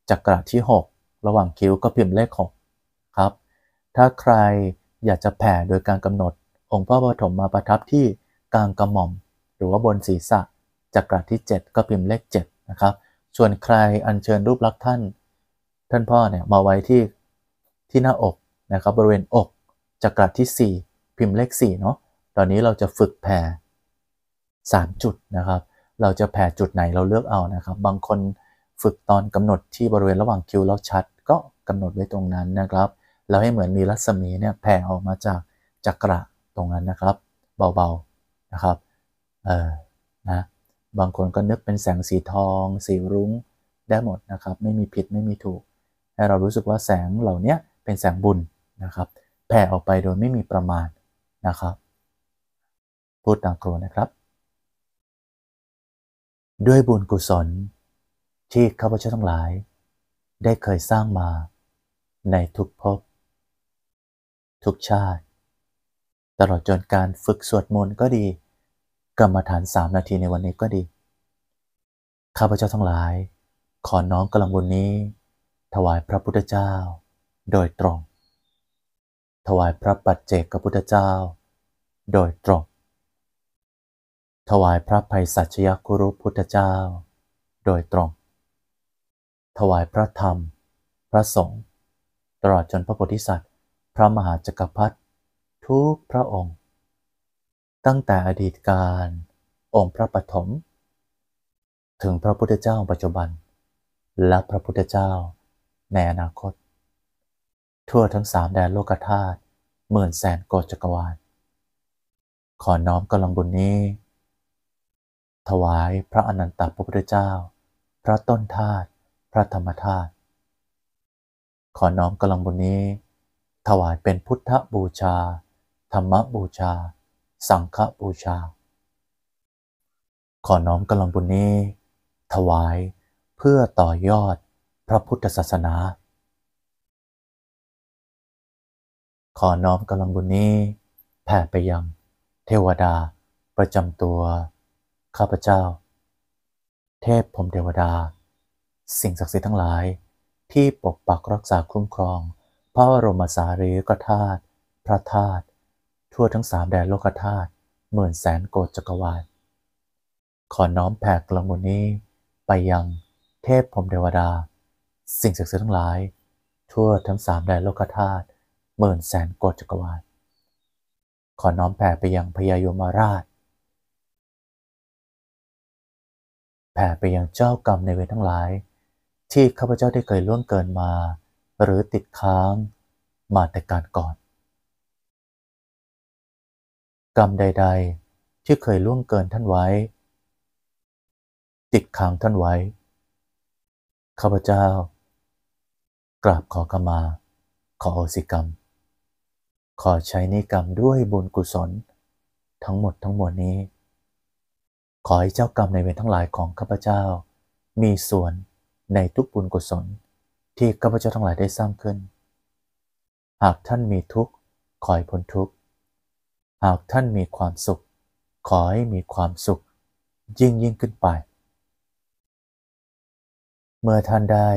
จักระที่ 6 ระหว่างคิ้วก็พิมพ์เลข6ครับถ้าใครอยากจะแผ่โดยการกำหนดองค์พระปฐมมาประทับที่กลางกระหม่อม หรือว่าบนศีรษะจักรที่ 7 ก็พิมพ์เลข7นะครับ ส่วนใครอัญเชิญรูปลักษณ์ท่านท่านพ่อเนี่ยมาไว้ที่ที่หน้าอกนะครับ บริเวณอกจักรที่ 4 พิมพ์เลข4เนาะ ตอนนี้เราจะฝึกแผ่ 3 จุดนะครับ เราจะแผ่จุดไหนเราเลือกเอานะครับ บางคนฝึกตอนกำหนดที่บริเวณระหว่างคิ้วแล้วชัด ก็กำหนดไว้ตรงนั้นนะครับแล้วให้เหมือนมีรัศมีเนี่ยแผ่ออกมาจากจักระตรงนั้นนะครับ เบาๆนะครับเออนะบางคนก็นึกเป็นแสงสีทอง สีรุ้ง ได้หมดนะครับไม่มีผิด ไม่มีถูกให้เรารู้สึกว่าแสงเหล่านี้เป็นแสงบุญนะครับ แผ่ออกไปโดยไม่มีประมาณนะครับพูดตามครูนะครับ ด้วยบุญกุศลที่ข้าพเจ้าทั้งหลาย ได้เคยสร้างมาในทุกภพทุกชาติ ตลอดจนการฝึกสวดมนต์ก็ดีกรรมฐานสามนาทีในวันนี้ก็ดี ข้าพเจ้าทั้งหลาย ขอน้องกำลังบุญนี้ ถวายพระพุทธเจ้า โดยตรง ถวายพระปัจเจกพระพุทธเจ้า โดยตรง ถวายพระภัยสัชยกุรุพุทธเจ้า โดยตรง ถวายพระธรรม พระสงฆ์ตลอดจนพระโพธิสัตว์ พระมหาจักรพรรดิทุกพระองค์ตั้งแต่อดีตการองค์พระปฐมถึงพระพุทธเจ้าปัจจุบัน และพระพุทธเจ้าในอนาคต ทั่วทั้งสามแดนโลกธาตุหมื่นแสนโกจักรวาลขอน้อมกำลังบุญนี้ ถวายพระอนันตพระพุทธเจ้า พระต้นธาตุพระธรรมธาตุขอน้อมกำลังบุญนี้ ถวายเป็นพุทธบูชาธรรมบูชาสังฆบูชา ขอน้อมกำลังบุญนี้ ถวายเพื่อต่อยอดพระพุทธศาสนา ขอน้อมกำลังบุญนี้ แผ่ไปยังเทวดาประจำตัว ข้าพเจ้า เทพพรมเทวดา สิ่งศักดิ์สิทธิ์ทั้งหลายที่ปกปักรักษาคุ้มครองพระบรมสารีริกธาตุพระธาตุทั่วทั้งสามแดนโลกธาตุหมื่นแสนโกดจักรวาลขอน้อมแผ่กลมุนนี้ไปยังเทพพรมเดวดา สิ่งศักดิ์สิทธิ์ทั้งหลาย ทั่วทั้งสามแดนโลกธาตุหมื่นแสนโกดจักรวาลขอน้อมแผ่ไปยังพญายมราช แผ่ไปยังเจ้ากรรมในเวรทั้งหลาย ที่ข้าพเจ้าได้เคยล่วงเกินมา หรือติดค้างมาแต่การก่อนกรรมใดๆ ที่เคยล่วงเกินท่านไว้ ติดขังท่านไว้ข้าพเจ้า กราบขอขมา ขออสิกรรม ขอใช้นิกรรมด้วยบุญกุศล ทั้งหมดทั้งมวลนี้ ขอให้เจ้ากรรมในเวรทั้งหลายของข้าพเจ้า มีส่วนในทุกบุญกุศล ที่ข้าพเจ้าทั้งหลายได้สร้างขึ้น หากท่านมีทุกข์ขอให้พ้นทุกข์หากท่านมีความสุข ขอให้มีความสุขยิ่งยิ่งขึ้นไป เมื่อท่านได้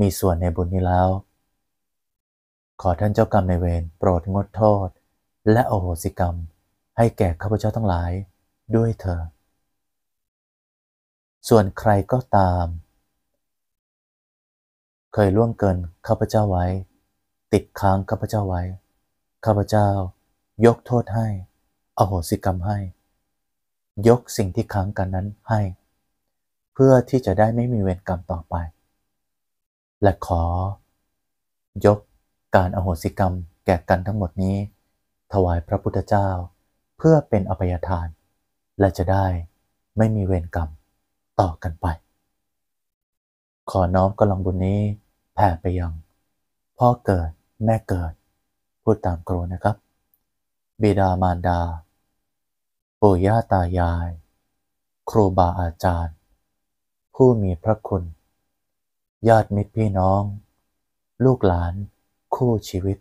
มีส่วนในบุญนี้แล้ว ขอท่านเจ้ากรรมในเวรโปรดงดโทษ และโอโหสิกรรม ให้แก่ข้าพเจ้าทั้งหลายด้วยเถิด ส่วนใครก็ตาม เคยล่วงเกินข้าพเจ้าไว้ ติดค้างข้าพเจ้าไว้ ข้าพเจ้ายกโทษให้ อโหสิกรรมให้ ยกสิ่งที่ค้างกันนั้นให้ เพื่อที่จะได้ไม่มีเวรกรรมต่อไป และขอ ยกการอโหสิกรรมแก่กันทั้งหมดนี้ ถวายพระพุทธเจ้า เพื่อเป็นอภัยทาน และจะได้ไม่มีเวรกรรมต่อกันไป ขอน้อมกำลังบุญนี้แผ่ไปยัง พ่อเกิดแม่เกิด พูดตามครูนะครับบิดามารดาปู่ย่าตายาย ครูบาอาจารย์ ผู้มีพระคุณ ญาติมิตรพี่น้อง ลูกหลาน คู่ชีวิต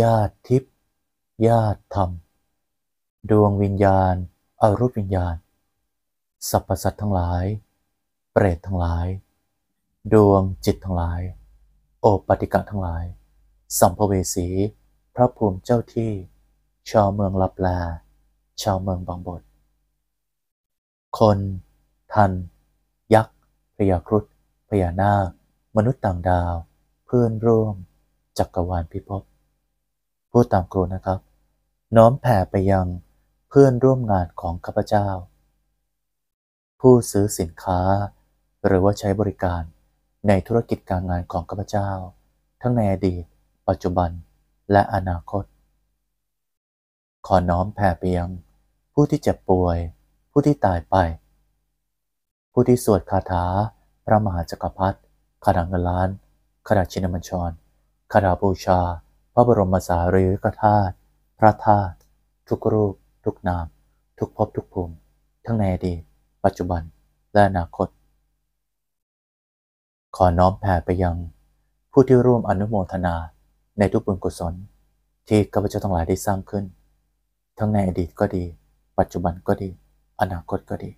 ญาติทิพย์ ญาติธรรม ดวงวิญญาณ อารูปวิญญาณสรรพสัตว์ทั้งหลาย เปรตทั้งหลาย ดวงจิตทั้งหลาย โอปปติกะทั้งหลาย สัมภเวสี พระภูมิเจ้าที่ชาวเมืองลับลา ชาวเมืองบางบท คน ทัน ยักษ์พยาครุฑพญานาค มนุษย์ต่างดาว เพื่อนร่วมจักรวาลพิภพพูดตามครูนะครับ น้อมแผ่ไปยังเพื่อนร่วมงานของข้าพเจ้า ผู้ซื้อสินค้า หรือว่าใช้บริการในธุรกิจการงานของข้าพเจ้า ทั้งในอดีต ปัจจุบัน และอนาคตขอน้อมแผ่เปียงผู้ที่เจ็บป่วย ผู้ที่ตายไป ผู้ที่สวดคาถาพระมหาจักรพรรดิคาดังเงินล้านคาดาชินมัญชรคาดาบูชา พระบรมสารีริกธาตุพระธาตุทุกรูปทุกนาม ทุกภพทุกภูมิ ทั้งในอดีตปัจจุบัน และอนาคต ขอน้อมแผ่ไปยัง ผู้ที่ร่วมอนุโมทนา ในทุกบุญกุศล ที่ก้ปพเจ้าทั้งหลายได้สร้างขึ้นทั้งในอดีตก็ดี ปัจจุบันก็ดี อนาคตก็ดี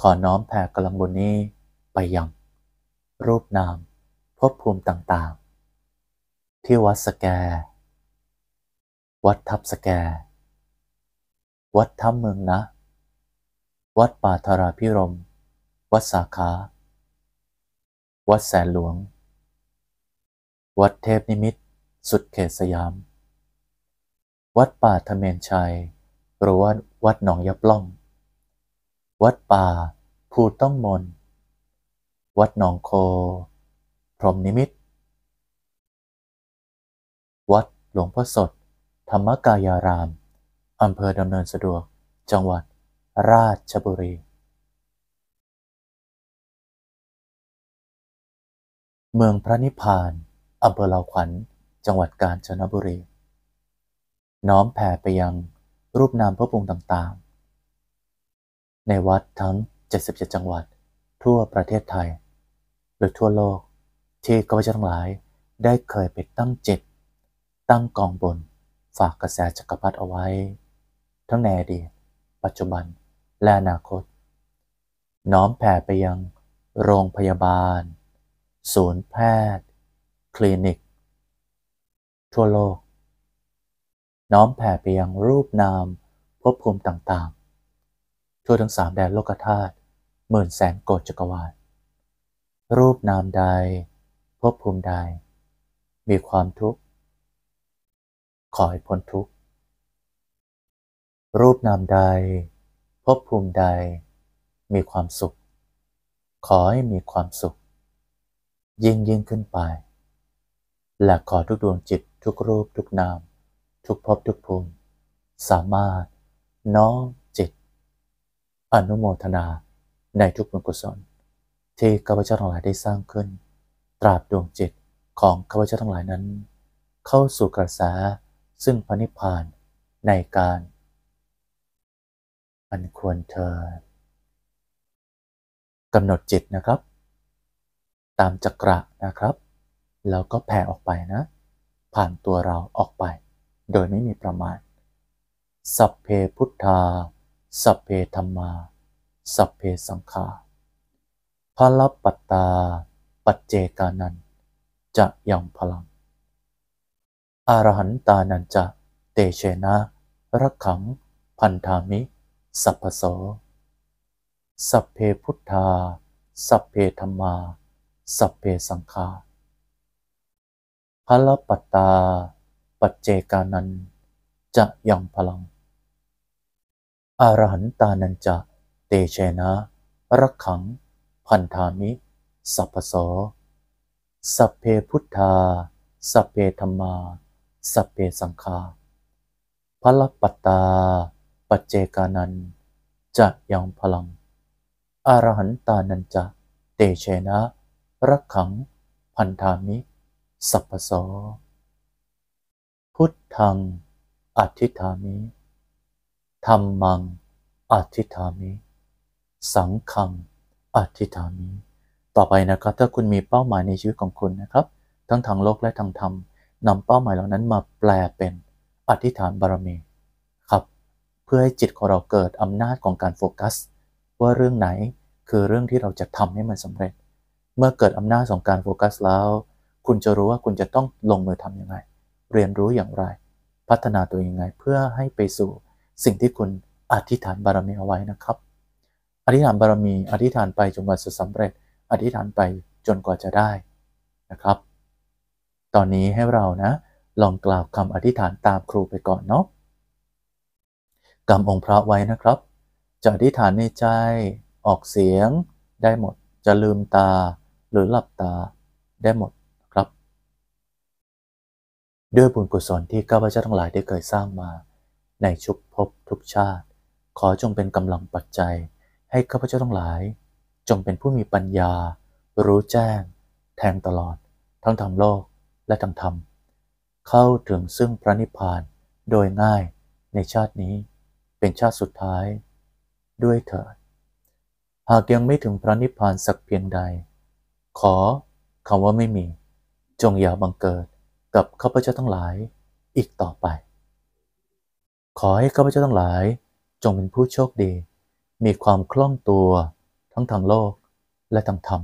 ขอน้อมแผ่กำลังบุญนี้ไปยังรูปนามภพภูมิต่างๆ ที่วัดสแก วัดทับสแก วัดทับเมืองนะ วัดป่าธาราพิรม วัดสาขา วัดแสนหลวง วัดเทพนิมิตสุดเขตสยามวัดป่าธเมนชัย หรือว่าวัดหนองยับล่อง วัดป่าภูต้องมน วัดหนองโค พรมนิมิตวัดหลวงพ่อสด ธรรมกายาราม อำเภอดำเนินสะดวก จังหวัดราชบุรี เมืองพระนิพพาน อำเภอเลาขวัญจังหวัดกาญจนบุรีน้อมแผ่ไปยังรูปนามพระองค์ต่างๆ ในวัดทั้ง 77 จังหวัด ทั่วประเทศไทย หรือทั่วโลกที่กบาเจ้าทั้งหลายได้เคยไปตั้งจิต ตั้งกองบนฝากกระแสจักรพรรดิเอาไว้ ทั้งในอดีตปัจจุบัน และอนาคต น้อมแผ่ไปยัง โรงพยาบาล ศูนย์แพทย์ คลินิก ทั่วโลกน้อมแผ่ไปยังรูปนาม ภพภูมิต่าง ๆ ทั่วทั้งสามแดนโลกธาตุหมื่นแสนโกฏจักรวาล รูปนามใดภพภูมิใด มีความทุกข์ ขอให้พ้นทุกข์ รูปนามใดภพภูมิใด มีความสุข ขอให้มีความสุข ยิ่งยิ่งขึ้นไป และขอทุกดวงจิตทุกรูปทุกนามทุกภพทุกภูมิสามารถ น้อมจิต อนุโมทนาในทุกบุญกุศล ที่ข้าพเจ้าทั้งหลายได้สร้างขึ้น ตราบดวงจิตของข้าพเจ้าทั้งหลายนั้น เข้าสู่กระแสซึ่งพระนิพพานในการ อันควรเธอกำหนดจิตนะครับ ตามจักระนะครับแล้วก็แผ่ออกไปนะ ผ่านตัวเราออกไปโดยไม่มีประมาณ สัพเพ พุทธา สัพเพธรรมา สัพเพ สังฆาพลัปัตตา ปัจเจกานัน จะยังพลังอารหันตานันจะ เตเชนะ รักขัง พันธามิ สัพพโส สัพเพ พุทธา สัพเพธรรมา สัพเพ สังฆาพลัปัตตาปัจเจกานันจะยังพลังอารหันตานันจะ เตเชนะรักขัง พันธามิสัพพสสัพเพพุทธา สัพเพธรรมา สัพเพสังฆาพลปัตตาปัจเจกานันจะยังพลังอารหันตานันจะเตเชนะรักขัง พันธามิสัพพสสพุทธังอธิรามิธรรมังอธิรามิ สังฆังอธิรามิ ต่อไปนะครับ ถ้าคุณมีเป้าหมายในชีวิตของคุณนะครับ ทั้งทางโลกและทางธรรมนำเป้าหมายเหล่านั้นมาแปลเป็นอธิษฐานบารมีครับ เพื่อให้จิตของเราเกิดอำนาจของการโฟกัส ว่าเรื่องไหนคือเรื่องที่เราจะทำให้มันสำเร็จ เมื่อเกิดอำนาจของการโฟกัสแล้ว คุณจะรู้ว่าคุณจะต้องลงมือทำอย่างไรเรียนรู้อย่างไร พัฒนาตัวเองยังไงเพื่อให้ไปสู่สิ่งที่คุณอธิษฐานบารมีเอาไว้นะครับ อธิษฐานบารมี อธิษฐานไปจนกว่า จะสำเร็จ อธิษฐานไปจนกว่าจะได้นะครับ ตอนนี้ให้เรานะลองกล่าวคำอธิษฐานตามครูไปก่อนเนาะกำองค์พระไว้นะครับ จะอธิษฐานในใจออกเสียง ได้หมด จะลืมตา หรือหลับตาได้หมดด้วยบุญกุศลที่ข้าพเจ้าทั้งหลายได้เคยสร้างมา ในชุกภพทุกชาติ ขอจงเป็นกำลังปัจจัย ให้ข้าพเจ้าทั้งหลาย จงเป็นผู้มีปัญญา รู้แจ้ง แทงตลอด ทั้งทางโลกและทางธรรม เข้าถึงซึ่งพระนิพพานโดยง่ายในชาตินี้ เป็นชาติสุดท้าย ด้วยเถิด หากยังไม่ถึงพระนิพพานสักเพียงใด ขอคำว่าไม่มี จงอย่าบังเกิดกับข้าพเจ้าทั้งหลายอีกต่อไป ขอให้ข้าพเจ้าทั้งหลาย จงเป็นผู้โชคดี มีความคล่องตัว ทั้งทางโลกและทางธรรม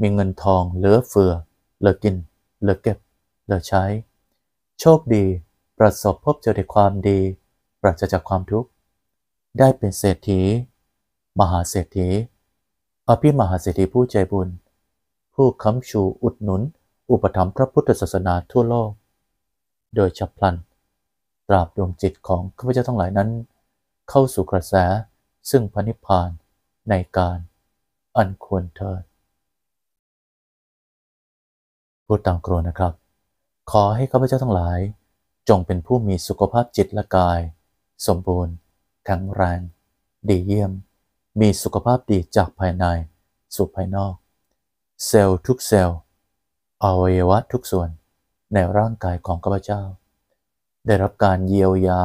มีเงินทอง เหลือเฟือเหลือกินเหลือเก็บ เหลือใช้ โชคดีประสบพบเจอแต่ความดีปราศจากความทุกข์ได้เป็นเศรษฐี มหาเศรษฐีอภิมหาเศรษฐีผู้ใจบุญ ผู้ค้ำชูอุดหนุนอุปถัมภ์พระพุทธศาสนาทั่วโลก โดยฉับพลัน ตราบดวงจิตของข้าพเจ้าทั้งหลายนั้น เข้าสู่กระแสซึ่งพันิพานในการอันควรเทิดพูดตามกรนะครับ ขอให้ข้าพเจ้าทั้งหลาย จงเป็นผู้มีสุขภาพจิตและกาย สมบูรณ์ แข็งแรง ดีเยี่ยม มีสุขภาพดีจากภายใน สู่ภายนอก เซลล์ทุกเซลล์อวัยวะทุกส่วน ในร่างกายของข้าพเจ้า ได้รับการเยียวยา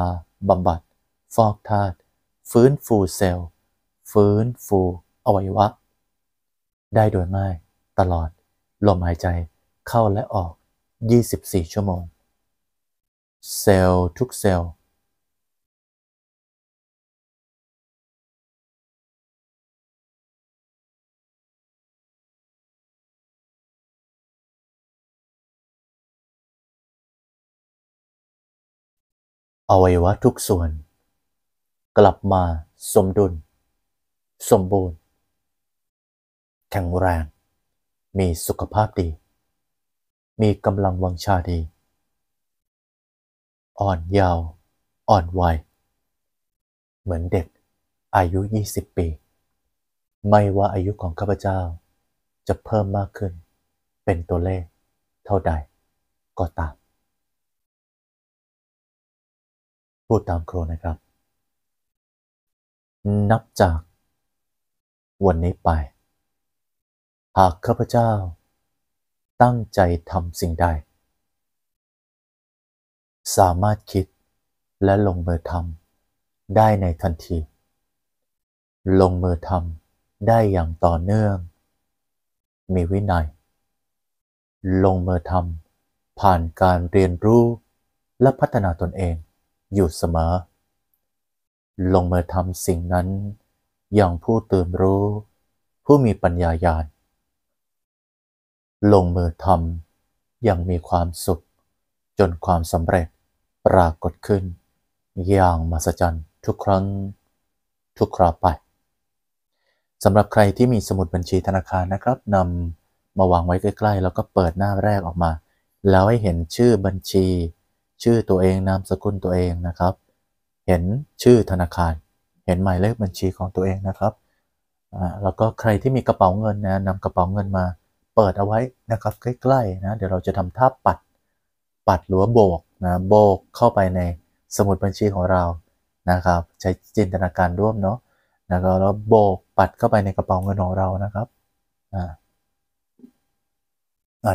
บำบัด ฟอกธาตุฟื้นฟูเซลล์ ฟื้นฟู อวัยวะ ได้โดยง่ายตลอดลมหายใจเข้าและออก 24 ชั่วโมงเซลล์ทุกเซลล์อวัยวะทุกส่วน กลับมาสมดุล สมบูรณ์ แข็งแรง มีสุขภาพดี มีกำลังวังชาดี อ่อนยาว อ่อนวัยเหมือนเด็กอายุ 20 ปี ไม่ว่าอายุของข้าพเจ้าจะเพิ่มมากขึ้น เป็นตัวเลข เท่าใดก็ตามพูดตามครูนะครับ นับจาก วันนี้ไป หากข้าพเจ้า ตั้งใจทำสิ่งใด สามารถคิดและลงมือทำได้ในทันที ลงมือทำได้อย่างต่อเนื่อง มีวินัย ลงมือทำผ่านการเรียนรู้และพัฒนาตนเองอยู่เสมอ ลงมือทำสิ่งนั้นอย่างผู้ตื่นรู้ผู้มีปัญญาญาณ ลงมือทำอย่างมีความสุข จนความสำเร็จปรากฏขึ้น อย่างมหัศจรรย์ทุกครั้ง ทุกคราไป สำหรับใครที่มีสมุดบัญชีธนาคารนะครับนำมาวางไว้ใกล้ๆ แล้วก็เปิดหน้าแรกออกมา แล้วให้เห็นชื่อบัญชีชื่อตัวเองนามสกุลตัวเองนะครับ เห็นชื่อธนาคารเห็นหมายเลขบัญชีของตัวเองนะครับแล้วก็ใครที่มีกระเป๋าเงินนะนำกระเป๋าเงินมาเปิดเอาไว้นะครับใกล้ๆนะเดี๋ยวเราจะทำท่าปัดปัดหรือว่าโบกนะโบกเข้าไปในสมุดบัญชีของเรานะครับ ใช้จินตนาการร่วมเนาะนะครับแล้วโบกปัดเข้าไปในกระเป๋าเงินของเรานะครับอ่า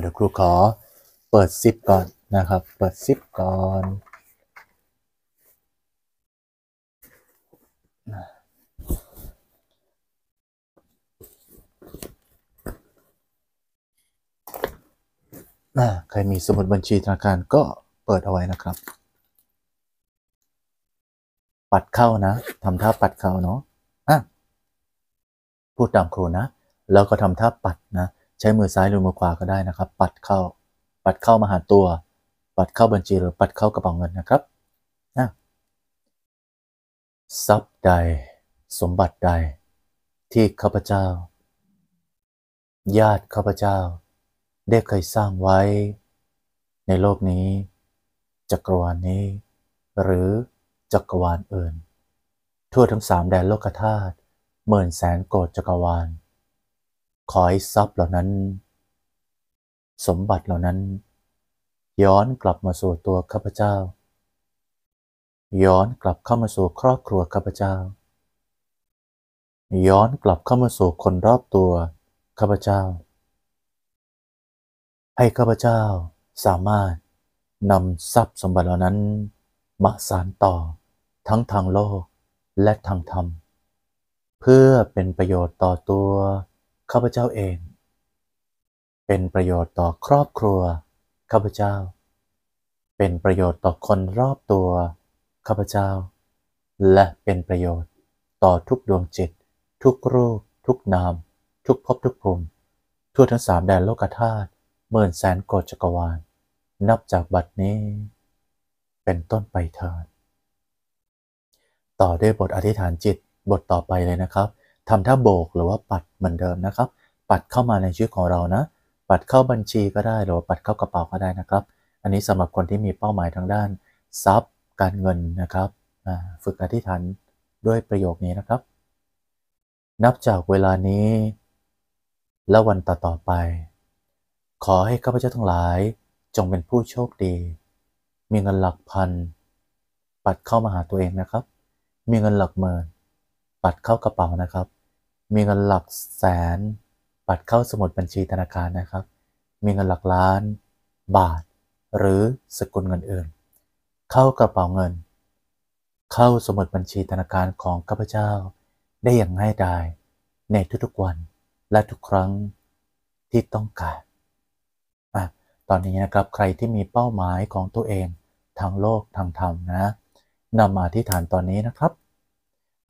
เดี๋ยวครูขอเปิดซิปก่อนนะครับเปิดซิปก่อนนะใครมีสมุดบัญชีธนาคารก็เปิดเอาไว้นะครับ ปัดเข้านะทำท่าปัดเข้าเนาะอ่ะพูดตามครูนะ แล้วก็ทำท่าปัดนะ ใช้มือซ้ายหรือมือขวาก็ได้นะครับ ปัดเข้าปัดเข้ามาหาตัวัดเข้าบัญชีหรือปัดเข้ากระเป๋าเงินนะครับนะทรัพย์ใด สมบัติใด ที่ข้าพเจ้า ญาติข้าพเจ้า ได้เคยสร้างไว้ ในโลกนี้จักรวาลนนี้ หรือจักรวาลอื่น ทั่วทั้งสามแดนโลกธาตุหมื่นแสนโกดจักรวาล ขอให้ทรัพย์เหล่านั้น สมบัติเหล่านั้นย้อนกลับมาสู่ตัวข้าพเจ้า ย้อนกลับเข้ามาสู่ครอบครัวข้าพเจ้า ย้อนกลับเข้ามาสู่คนรอบตัว ข้าพเจ้า ให้ข้าพเจ้าสามารถ นำทรัพย์สมบัติเหล่านั้น มาสานต่อทั้งทางโลกและทางธรรม เพื่อเป็นประโยชน์ต่อตัวข้าพเจ้าเอง เป็นประโยชน์ต่อครอบครัวข้าพเจ้า เป็นประโยชน์ต่อคนรอบตัวข้าพเจ้า และเป็นประโยชน์ต่อทุกดวงจิต ทุกรูปทุกนาม ทุกภพทุกภูมิ ทั่วทั้งสามแดนโลกธาตุหมื่นแสนโกจักรวาลนับจากบัดนี้เป็นต้นไปเถิดต่อด้วยบทอธิษฐานจิตบทต่อไปเลยนะครับทำท่าโบกหรือว่าปัดเหมือนเดิมนะครับ ปัดเข้ามาในชีวิตของเรานะบัตรเข้าบัญชีก็ได้หรือว่ารัเข้ากระเป๋าก็ได้นะครับ อันนี้สำหรับคนที่มีเป้าหมายทางด้านทรัพย์การเงินนะครับฝึกอธิษฐานด้วยประโยคนี้นะครับ นับจากเวลานี้ และวันต่อต่อไป ขอให้ข้าพเจ้าทั้งหลาย จงเป็นผู้โชคดี มีเงินหลักพัน ปัดเข้ามาหาตัวเองนะครับ มีเงินหลักหมื่นปัดเข้ากระเป๋านะครับ มีเงินหลักแสนบัตรเข้าสมุดบัญชีธนาคารนะครับ มีเงินหลักล้านบาท หรือสกุลเงินอื่น เข้ากระเป๋าเงิน เข้าสมุดบัญชีธนาคารของข้าพเจ้า ได้อย่างง่ายดายในทุกๆวัน และทุกครั้งที่ต้องการอตอนนี้นะครับ ใครที่มีเป้าหมายของตัวเองทางโลกทางธรรมนะนำมาอธิษฐานตอนนี้นะครับ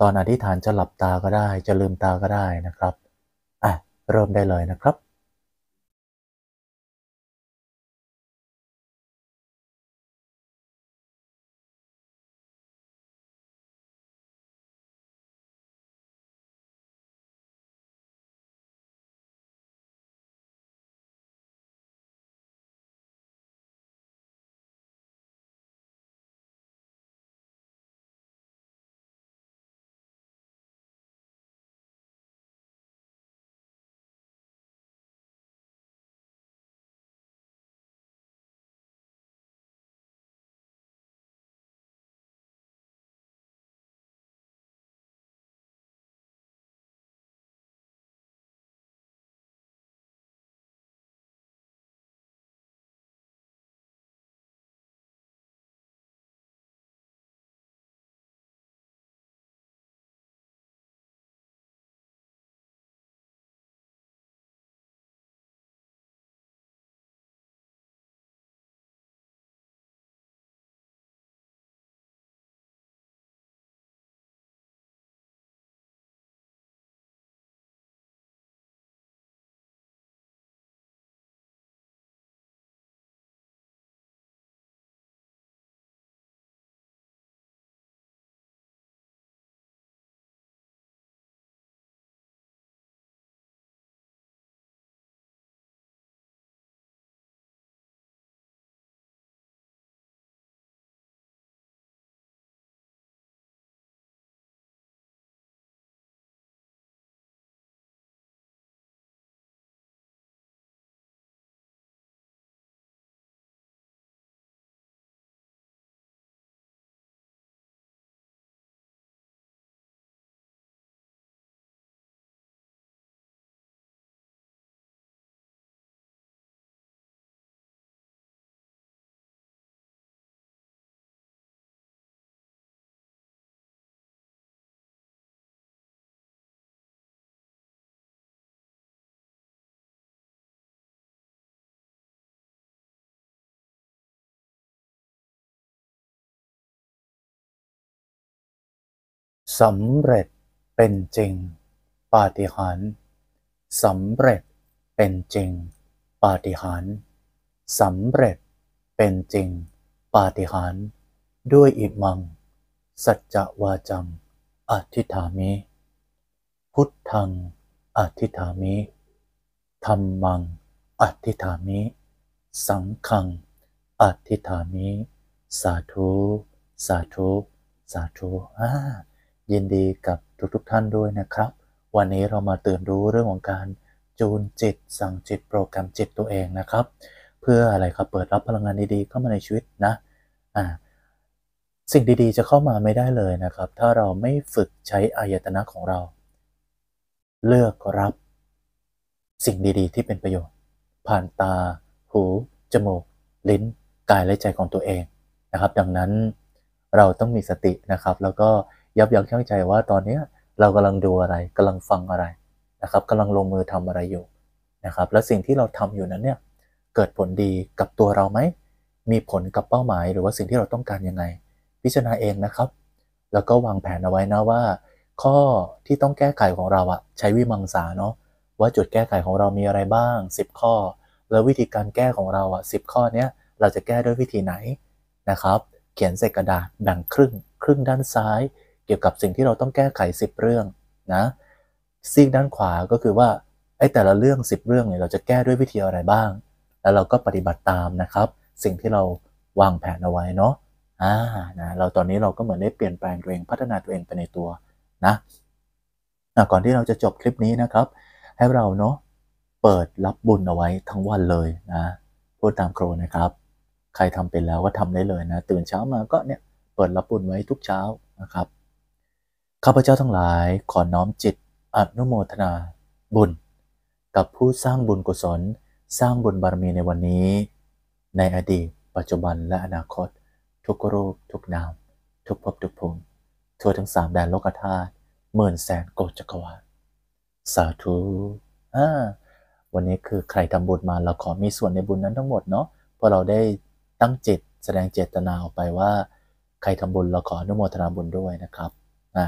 ตอนอธิษฐานจะหลับตาก็ได้ จะลืมตาก็ได้นะครับเริ่มได้เลยนะครับสำเร็จเป็นจริง ปาฏิหาริย์สำเร็จเป็นจริงปาฏิหาริย์สำเร็จเป็นจริงปาฏิหาริย์ด้วยอิมัง สัจจวาจัง อธิฐามิ พุทธัง อธิฐามิธรรมัง อธิฐามิ สังฆัง อธิฐามิ สาธุ สาธุ สาธุอ่ายินดีกับทุกๆทท่านด้วยนะครับ วันนี้เรามาตื่นรู้เรื่องของการจูนจิตสั่งจิต โปรแกรม จิตตัวเองนะครับ เพื่ออะไรครับเปิดรับพลังงานดีๆเข้ามาในชีวิตนะอ่าสิ่งดีๆจะเข้ามาไม่ได้เลยนะครับ ถ้าเราไม่ฝึกใช้อายตนะของเรา เลือกรับสิ่งดีๆ ที่เป็นประโยชน์ ผ่านตา หูจมูกลิ้น กายและใจของตัวเองนะครับ ดังนั้นเราต้องมีสตินะครับแล้วก็ยับยั้งชั่งใจว่าตอนนี้เรากำลังดูอะไรกำลังฟังอะไรนะครับกำลังลงมือทำอะไรอยู่นะครับและสิ่งที่เราทำอยู่นั้นเนี่ยเกิดผลดีกับตัวเราไหมมีผลกับเป้าหมายหรือว่าสิ่งที่เราต้องการยังไง พิจารณาเองนะครับ แล้วก็วางแผนเอาไว้นะว่า ข้อที่ต้องแก้ไขของเราอะใช้วิมังสาเนาะว่าจุดแก้ไขของเรามีอะไรบ้าง 10 ข้อ แล้ววิธีการแก้ของเราอ่ะสิข้อเนี้ยเราจะแก้ด้วยวิธีไหนนะครับ เขียนใส่กระดาษแบ่งครึ่ง ครึ่งด้านซ้ายเกี่ยวกับสิ่งที่เราต้องแก้ไข 10 เรื่องนะซีกด้านขวาก็คือว่าไอ้แต่ละเรื่อง 10 เรื่องเนี่ยเราจะแก้ด้วยวิธีอะไรบ้าง แล้วเราก็ปฏิบัติตามนะครับ สิ่งที่เราวางแผนเอาไว้เนาะอ่านะเราตอนนี้เราก็เหมือนได้เปลี่ยนแปลงตัวเองพัฒนาตัวเองไปในตัวนะนะก่อนที่เราจะจบคลิปนี้นะครับ ให้เราเนาะเปิดรับบุญเอาไว้ทั้งวันเลยนะพูดตามโครนะครับ ใครทำเป็นแล้วก็ทำได้เลยนะตื่นเช้ามาก็เนี่ยเปิดรับบุญไว้ทุกเช้านะครับข้าพเจ้าทั้งหลายขอน้อมจิต อนุโมทนาบุญ กับผู้สร้างบุญกุศลสร้างบุญบารมีในวันนี้ ในอดีต ปัจจุบันและอนาคต ทุกรูปทุกนาม ทุกภพทุกภูมิทั่วทั้งสามแดนโลกธาตุหมื่นแสนโกจักรวาลสาธุอ่าวันนี้คือใครทำบุญมาเราขอมีส่วนในบุญนั้นทั้งหมดเนาะเพราะเราได้ตั้งจิตแสดงเจตนาออกไปว่า ใครทำบุญเราขออนุโมทนาบุญด้วยนะครับอ่า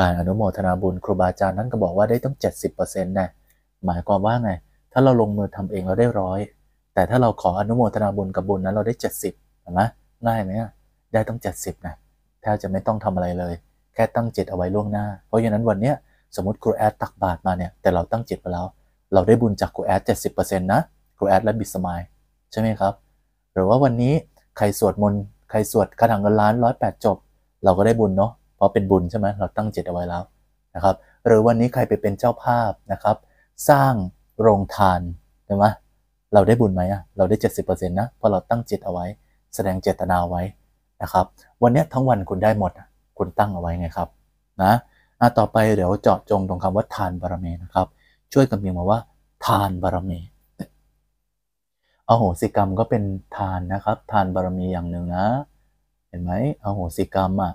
การอนุโมทนาบุญครูบาอาจารย์นั้นก็บอกว่าได้ต้อง 70%นะหมายความว่าไงถ้าเราลงมือทำเองเราได้ร้อยแต่ถ้าเราขออนุโมทนาบุญกับบุญนั้นเราได้ 70เห็นไหมง่ายไหมได้ต้อง 70นะแทบจะไม่ต้องทำอะไรเลย แค่ตั้งจิตเอาไว้ล่วงหน้า เพราะฉะนั้นวันเนี้ยสมมติครูแอดตักบาตรมาเนี่ยแต่เราตั้งจิตไปแล้ว เราได้บุญจากครูแอด70%นะครูแอดและบิสมายใช่ไหมครับหรือว่าวันนี้ใครสวดมนต์ใครสวดคาถาเงินล้านร้อยแปดจบเราก็ได้บุญเนาะราะเป็นบุญใช่ไหมเราตั้งจิตเอาไว้แล้วนะครับหรือวันนี้ใครไปเป็นเจ้าภาพนะครับ สร้างโรงทานใช่ไหมเราได้บุญไหมอ่ะเราได้ 70%นะเพราะเราตั้งจิตเอาไว้แสดงเจตนาไว้นะครับวันนี้ทั้งวันคุณได้หมด คุณตั้งเอาไว้ไงครับนะอะต่อไปเดี๋ยวเจาะจงตรงคำว่าทานบารมีนะครับ ช่วยกันเพียงมาว่าทานบารมีอโหสิกรรมก็เป็นทานนะครับทานบารมีอย่างหนึ่งนะเห็นไหมอโหสิกรรมอ่ะ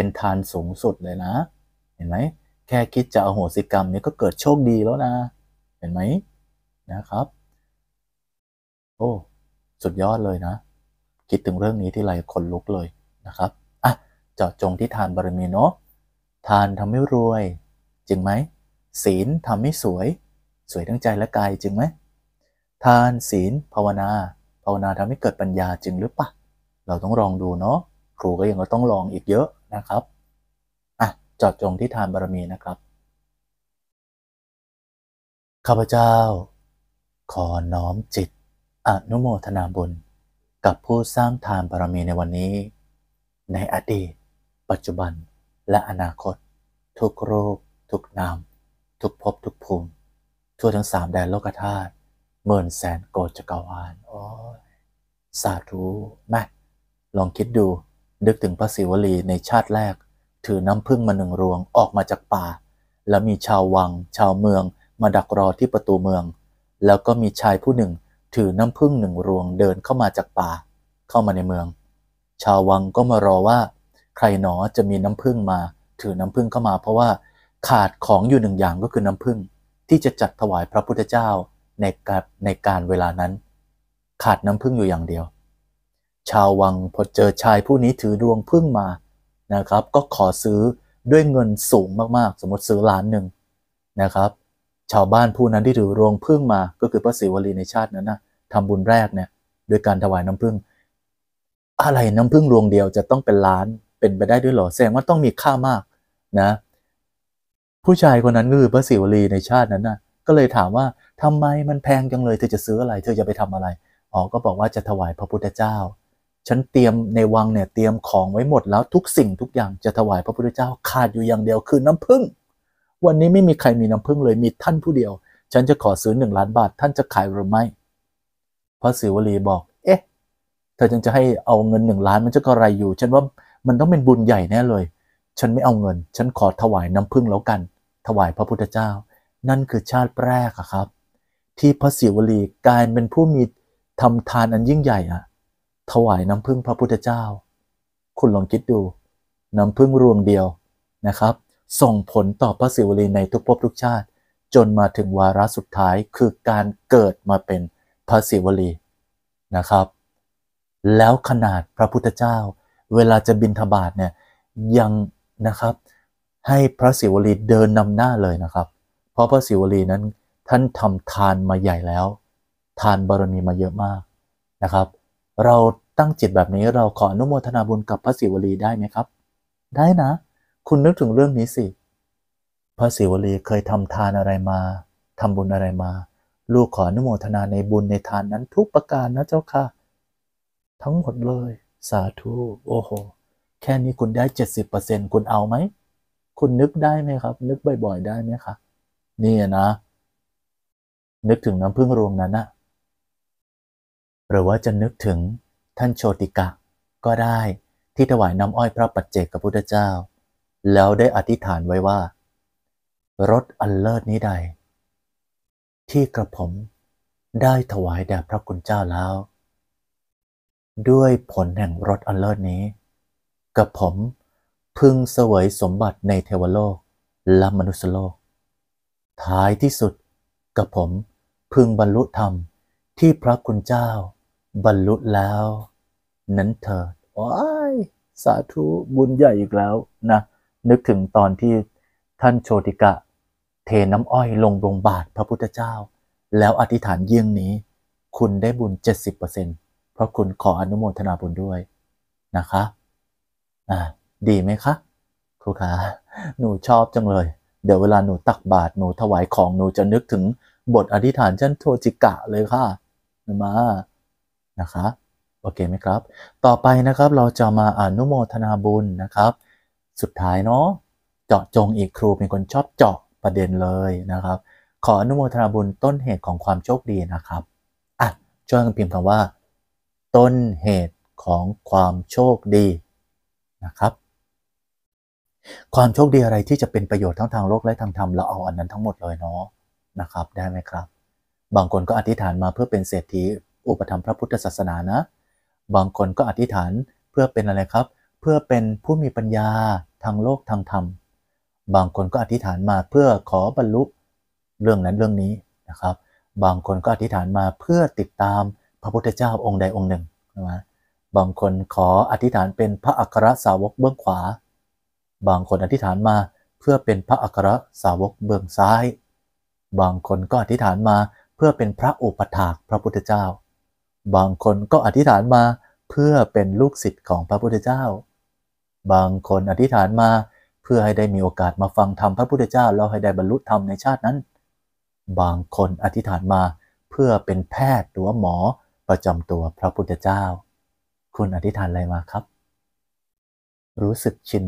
เป็นทานสูงสุดเลยนะ เห็นไหม แค่คิดจะอโหสิกรรมนี่ก็เกิดโชคดีแล้วนะ เห็นไหมนะครับ โอ้ สุดยอดเลยนะ คิดถึงเรื่องนี้ที่ไรคนลุกเลยนะครับ อ่ะเจาะจงที่ทานบารมีเนาะ ทานทำให้รวย จริงไหมศีลทำให้สวย สวยทั้งใจและกายจริงไหม ทานศีลภาวนา ภาวนาทำให้เกิดปัญญาจริงหรือปะ เราต้องลองดูเนาะ ครูก็ยังต้องลองอีกเยอะนะครับ อ่ะ จอดจงที่ทานบารมีนะครับ ข้าพเจ้า ขอน้อมจิต อนุโมทนาบุญ กับผู้สร้างทานบารมีในวันนี้ ในอดีต ปัจจุบัน และอนาคต ทุกโรคทุกนาม ทุกภพทุกภูมิ ทั่วทั้งสามแดนโลกธาตุหมื่นแสนโกจักรวาลโอ้สาธุแม่ลองคิดดูนึกถึงพระศิวลีในชาติแรกถือน้ำพึ่งมาหนึ่งรวงออกมาจากป่า และมีชาววัง ชาวเมือง มาดักรอที่ประตูเมือง แล้วก็มีชายผู้หนึ่งถือน้ำพึ่งหนึ่งรวงเดินเข้ามาจากป่าเข้ามาในเมือง ชาววังก็มารอว่า ใครหนอจะมีน้ำพึ่งมาถือน้ำพึ่งเข้ามาเพราะว่า ขาดของอยู่หนึ่งอย่างก็คือน้ำพึ่งที่จะจัดถวายพระพุทธเจ้าในการในการเวลานั้น ขาดน้ำพึ่งอยู่อย่างเดียวชาววังพอเจอชายผู้นี้ถือดวงพึ่งมานะครับ ก็ขอซื้อด้วยเงินสูงมาก ๆ สมมติซื้อล้านหนึ่งนะครับ ชาวบ้านผู้นั้นที่ถือดวงพึ่งมา ก็คือพระศิวลีในชาตินั้นนะทำบุญแรกเนี่ยโดยการถวายน้ำพึ่ง อะไรน้ำพึ่งดวงเดียวจะต้องเป็นล้านเป็นไปได้ด้วยหรอแสดงว่าต้องมีค่ามากนะผู้ชายคนนั้นคือพระศิวลีในชาตินั้นนะก็เลยถามว่าทำไมมันแพงจังเลย เธอจะซื้ออะไรเธอจะไปทำอะไรอ๋อก็บอกว่าจะถวายพระพุทธเจ้าฉันเตรียมในวังเนี่ยเตรียมของไว้หมดแล้วทุกสิ่งทุกอย่างจะถวายพระพุทธเจ้าขาดอยู่อย่างเดียวคือน้ำผึ้งวันนี้ไม่มีใครมีน้ำผึ้งเลยมีท่านผู้เดียว ฉันจะขอซื้อหนึ่งล้านบาท ท่านจะขายหรือไม่ พระสิวลีบอกเอ๊ะเธอจึงจะให้เอาเงินหนึ่งล้านมันจะกระไรอยู่ ฉันว่ามันต้องเป็นบุญใหญ่แน่เลย ฉันไม่เอาเงิน ฉันขอถวายน้ำผึ้งแล้วกัน ถวายพระพุทธเจ้า นั่นคือชาติแรกอะครับ ที่พระสิวลีกลายเป็นผู้มีทำทานอันยิ่งใหญ่อะถวายน้ำพึ่งพระพุทธเจ้า คุณลองคิดดู น้ำพึ่งรวงเดียวนะครับ ส่งผลต่อพระศิวลีในทุกภพทุกชาติ จนมาถึงวาระสุดท้ายคือการเกิดมาเป็นพระศิวลีนะครับ แล้วขนาดพระพุทธเจ้าเวลาจะบินทบาทเนี่ย ยังนะครับ ให้พระศิวลีเดินนำหน้าเลยนะครับ เพราะพระศิวลีนั้นท่านทำทานมาใหญ่แล้ว ทานบารมีมาเยอะมากนะครับเราตั้งจิตแบบนี้เราขออนุโมทนาบุญกับพระศิวลีได้ไหมครับ ได้นะ คุณนึกถึงเรื่องนี้สิ พระศิวลีเคยทำทานอะไรมา ทำบุญอะไรมา ลูกขออนุโมทนาในบุญในทานนั้นทุกประการนะเจ้าค่ะ ทั้งหมดเลย สาธุโอ้โห แค่นี้คุณได้เเเจ็ดสิบปอร์ซ็นคุณเอาไหมคุณนึกได้ไหมครับ นึกบ่อยๆได้ไหมคะนี่นะ นึกถึงน้ำพึ่งรวงนั้นนะหรือว่าจะนึกถึงท่านโชติกะก็ได้ที่ถวายน้ำอ้อยพระปัจเจกพระพุทธเจ้า แล้วได้อธิษฐานไว้ว่า รถอันเลิศนี้ใด ที่กระผมได้ถวายแด่พระคุณเจ้าแล้ว ด้วยผลแห่งรถอันเลิศนี้ กระผมพึงเสวยสมบัติในเทวโลกและมนุษยโลกท้ายที่สุดกระผมพึงบรรลุธรรมที่พระคุณเจ้าบรรลุแล้ว นั้นเถิดอ้ยสาธุบุญใหญ่อีกแล้วนะนึกถึงตอนที่ท่านโชติกะ เทน้ำอ้อยลงบงบาทพระพุทธเจ้า แล้วอธิษฐานเยี่ยงนี้ คุณได้บุญ 70%เพราะคุณขออนุโมทนาบุญด้วยนะคะอ่าดีไหมคะครูคาหนูชอบจังเลย เดี๋ยวเวลาหนูตักบาตรหนูถวายของหนูจะนึกถึงบทอธิษฐานชั้นโทจิกะเลยค่ะมานะคะโอเคไหมครับ ต่อไปนะครับเราจะมาอนุโมทนาบุญนะครับสุดท้ายเนาะเจาะจงอีกครูเป็นคนชอบเจาะประเด็นเลยนะครับขออนุโมทนาบุญต้นเหตุของความโชคดีนะครับ อ่ะช่วยกันพิมพ์คำว่าต้นเหตุของความโชคดีนะครับ ความโชคดีอะไรที่จะเป็นประโยชน์ทั้งทางโลกและทางธรรมเราเอาอันนั้นทั้งหมดเลยเนาะนะครับได้ไหมครับ บางคนก็อธิษฐานมาเพื่อเป็นเศรษฐีอุปรรมพระพุทธศาสนานะ บางคนก็อธิษฐานเพื่อเป็นอะไรครับ เพื่อเป็นผู้มีปัญญาทางโลกทางธรรม บางคนก็อธิษฐานมาเพื่อขอบรรลุเรื่องนั้นเรื่องนี้นะครับ บางคนก็อธิษฐานมาเพื่อติดตามพระพุทธเจ้าองค์ใด องค์หนึ่งนะบางคนขออธิษฐานเป็นพระอัครสาวกเบื้องขวา บางคนอธิษฐานมาเพื่อเป็นพระอัครสาวกเบื้องซ้าย บางคนก็อธิษฐานมาเพื่อเป็นพระอุปถากพระพุทธเจ้าบางคนก็อธิษฐานมาเพื่อเป็นลูกศิษย์ของพระพุทธเจ้า บางคนอธิษฐานมาเพื่อให้ได้มีโอกาสมาฟังธรรมพระพุทธเจ้า แล้วให้ได้บรรลุธรรมในชาตินั้น บางคนอธิษฐานมาเพื่อเป็นแพทย์หรือว่าหมอประจำตัวพระพุทธเจ้า คุณอธิษฐานอะไรมาครับ รู้สึกชิน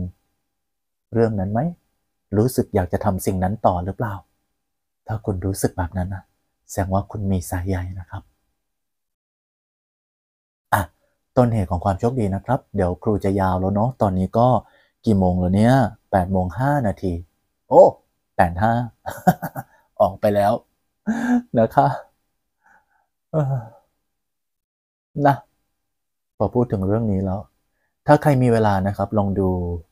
เรื่องนั้นไหม รู้สึกอยากจะทำสิ่งนั้นต่อหรือเปล่า ถ้าคุณรู้สึกแบบนั้นนะแสดงว่าคุณมีสายใยนะครับต้นเหตุของความโชคดีนะครับ เดี๋ยวครูจะยาวแล้วเนาะตอนนี้ก็กี่โมงแล้วเนี่ยแปดโมงห้านาที โอ้แปดห้า ออกไปแล้วนะคะนะพอพูดถึงเรื่องนี้แล้ว ถ้าใครมีเวลานะครับลองดู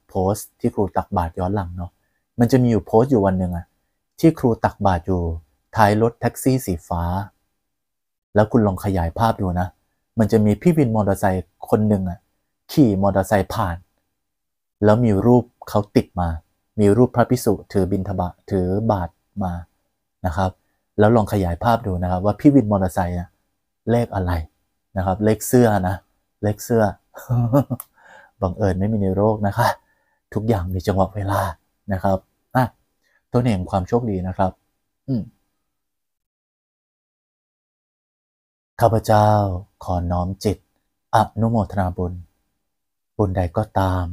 โพสต์ ที่ครูตักบาตรย้อนหลังเนาะมันจะมีอยู่โพสต์อยู่วันหนึ่งอะ ที่ครูตักบาตรอยู่ท้ายรถแท็กซี่สีฟ้า แล้วคุณลองขยายภาพดูนะมันจะมีพี่วินมอเตอร์ไซค์คนหนึ่งอ่ะ ขี่มอเตอร์ไซค์ผ่าน แล้วมีรูปเขาติดมา มีรูปพระพิสุถือบินทบะ ถือบาทมานะครับ แล้วลองขยายภาพดูนะครับ ว่าพี่วินมอเตอร์ไซค์อะเลขอะไรนะครับ เลขเสื้อนะเลขเสื้อบังเอิญไม่มีในโรคนะคะทุกอย่างมีจังหวะเวลานะครับอ่ะตัวเองความโชคดีนะครับ อืมข้าพเจ้าขอน้อมจิต อนุโมทนาบุญ บุญใดก็ตาม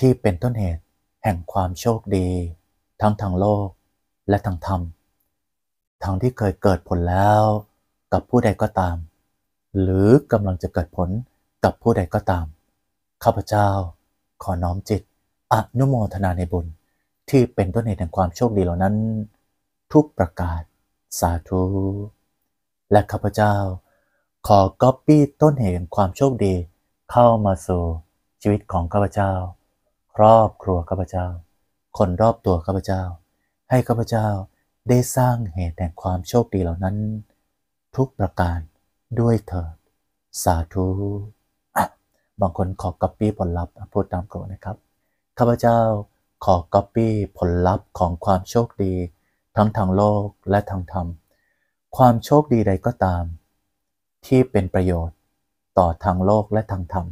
ที่เป็นต้นเหตุแห่งความโชคดี ทั้งทางโลกและทางธรรมทั้งที่เคยเกิดผลแล้วกับผู้ใดก็ตาม หรือกำลังจะเกิดผลกับผู้ใดก็ตามข้าพเจ้าขอน้อมจิตอนุโมทนาในบุญที่เป็นต้นเหตุแห่งความโชคดีเหล่านั้น ทุกประกาศสาธุ และข้าพเจ้าขอก๊อปปี้ต้นเหตุแห่งความโชคดีเข้ามาสู่ชีวิตของข้าพเจ้า ครอบครัวข้าพเจ้า คนรอบตัวข้าพเจ้า ให้ข้าพเจ้าได้สร้างเหตุแห่งความโชคดีเหล่านั้น ทุกประการด้วยเถิด สาธุ บางคนขอก๊อปปี้ผลลัพธ์พูดตามกรนะครับ ข้าพเจ้าขอก๊อปปี้ผลลัพธ์ของความโชคดี ทั้งทางโลกและทางธรรม ความโชคดีใดก็ตามที่เป็นประโยชน์ต่อทางโลกและทางธรรม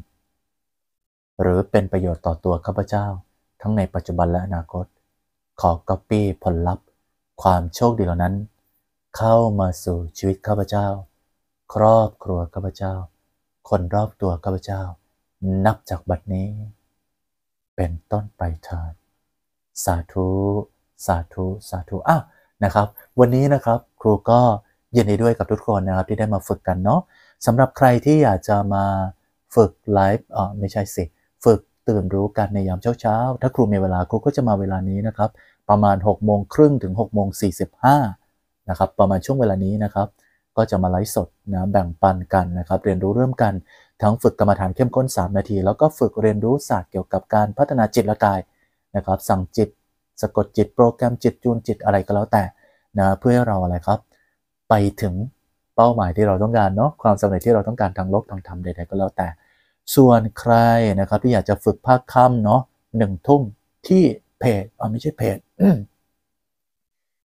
หรือเป็นประโยชน์ต่อตัวข้าพเจ้า ทั้งในปัจจุบันและอนาคต ขอก๊อปปี้ผลลัพธ์ ความโชคดีเหล่านั้น เข้ามาสู่ชีวิตข้าพเจ้า ครอบครัวข้าพเจ้า คนรอบตัวข้าพเจ้า นับจากบัดนี้ เป็นต้นไปเถิดสาธุ สาธุสาธุอ้าวนะครับ วันนี้นะครับครูก็ยินดีด้วยกับทุกคนนะครับที่ได้มาฝึกกันเนาะสำหรับใครที่อยากจะมาฝึกไลฟ์อ๋อไม่ใช่สิ ฝึกตื่นรู้กันในยามเช้าๆ ถ้าครูมีเวลาครูก็จะมาเวลานี้นะครับ ประมาณ6โมงครึ่งถึง6โมงสีนะครับประมาณช่วงเวลานี้นะครับ ก็จะมาไลฟ์สดนะแบ่งปันกันนะครับ เรียนรู้เริ่มกัน ทั้งฝึกกรรมฐานเข้มข้น 3 นาที แล้วก็ฝึกเรียนรู้ศาสตร์เกี่ยวกับการพัฒนาจิตและกายนะครับ สั่งจิตสะกดจิตโปรแกรมจิตจูนจิตอะไรก็แล้วแต่นะเพื่อให้เราอะไรครับไปถึงเป้าหมายที่เราต้องการเนาะความสำเร็จที่เราต้องการทางโลกทางธรรมใดๆก็แล้วแต่ ส่วนใครนะครับ ที่อยากจะฝึกภาคค่ำเนาะหนึ่งทุ่มที่เพจอ๋อไม่ใช่เพจ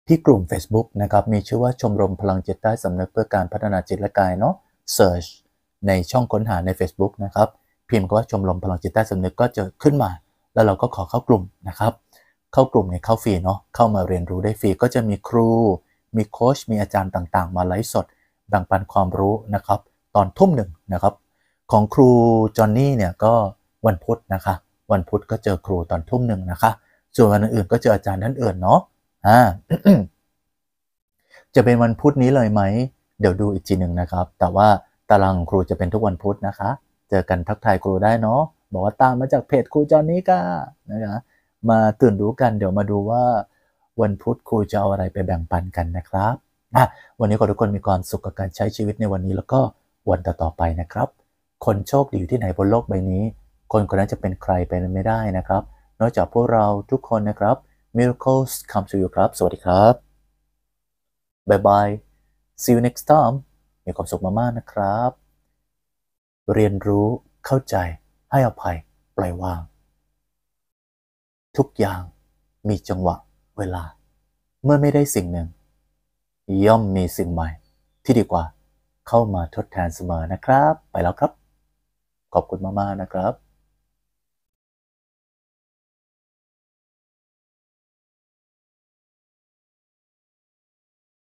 ที่กลุ่ม Facebook นะครับมีชื่อว่าชมรมพลังจิตใต้สำนึกเพื่อการพัฒนาจิตและกายเนาะ Search ในช่องค้นหาใน Facebook นะครับพิมพ์ก็ว่าชมรมพลังจิตใต้สำนึกก็จะขึ้นมา แล้วเราก็ขอเข้ากลุ่มนะครับ เข้ากลุ่มในเข้าฟรีเนาะเข้ามาเรียนรู้ได้ฟรีก็จะมีครูมีโค้ชมีอาจารย์ต่างๆ มาไลฟ์สดแบ่งปันความรู้นะครับ ตอนทุ่มหนึ่งนะครับ ของครูจอห์นนี่เนี่ยก็วันพุธนะคะวันพุธก็เจอครูตอนทุ่มหนึ่งนะคะ ส่วนวันอื่นก็เจออาจารย์ท่านอื่นเนาะอ่าจะเป็นวันพุธนี้เลยไหมเดี๋ยวดูอีกทีหนึ่งนะครับ แต่ว่าตารางครูจะเป็นทุกวันพุธนะคะ เจอกันทักทายครูได้เนาะบอกว่าตามมาจากเพจครูจอห์นนี่ก้านะคะมาตื่นรู้กันเดี๋ยวมาดูว่าวันพุธครูจะเอาอะไรไปแบ่งปันกันนะครับ วันนี้ขอทุกคนมีความสุขกับการใช้ชีวิตในวันนี้แล้วก็วันต่อๆไปนะครับ คนโชคดีอยู่ที่ไหนบนโลกใบนี้ คนคนนั้นจะเป็นใครไปไม่ได้นะครับ นอกจากพวกเราทุกคนนะครับ miracles come to you ครับ สวัสดีครับบายบาย see you next time มีความสุขมากๆนะครับ เรียนรู้เข้าใจให้อภัยปล่อยวาง ทุกอย่างมีจังหวะเวลาเมื่อไม่ได้สิ่งหนึ่ง ย่อมมีสิ่งใหม่ที่ดีกว่า เข้ามาทดแทนเสมอนะครับ ไปแล้วครับ ขอบคุณมากๆนะครับ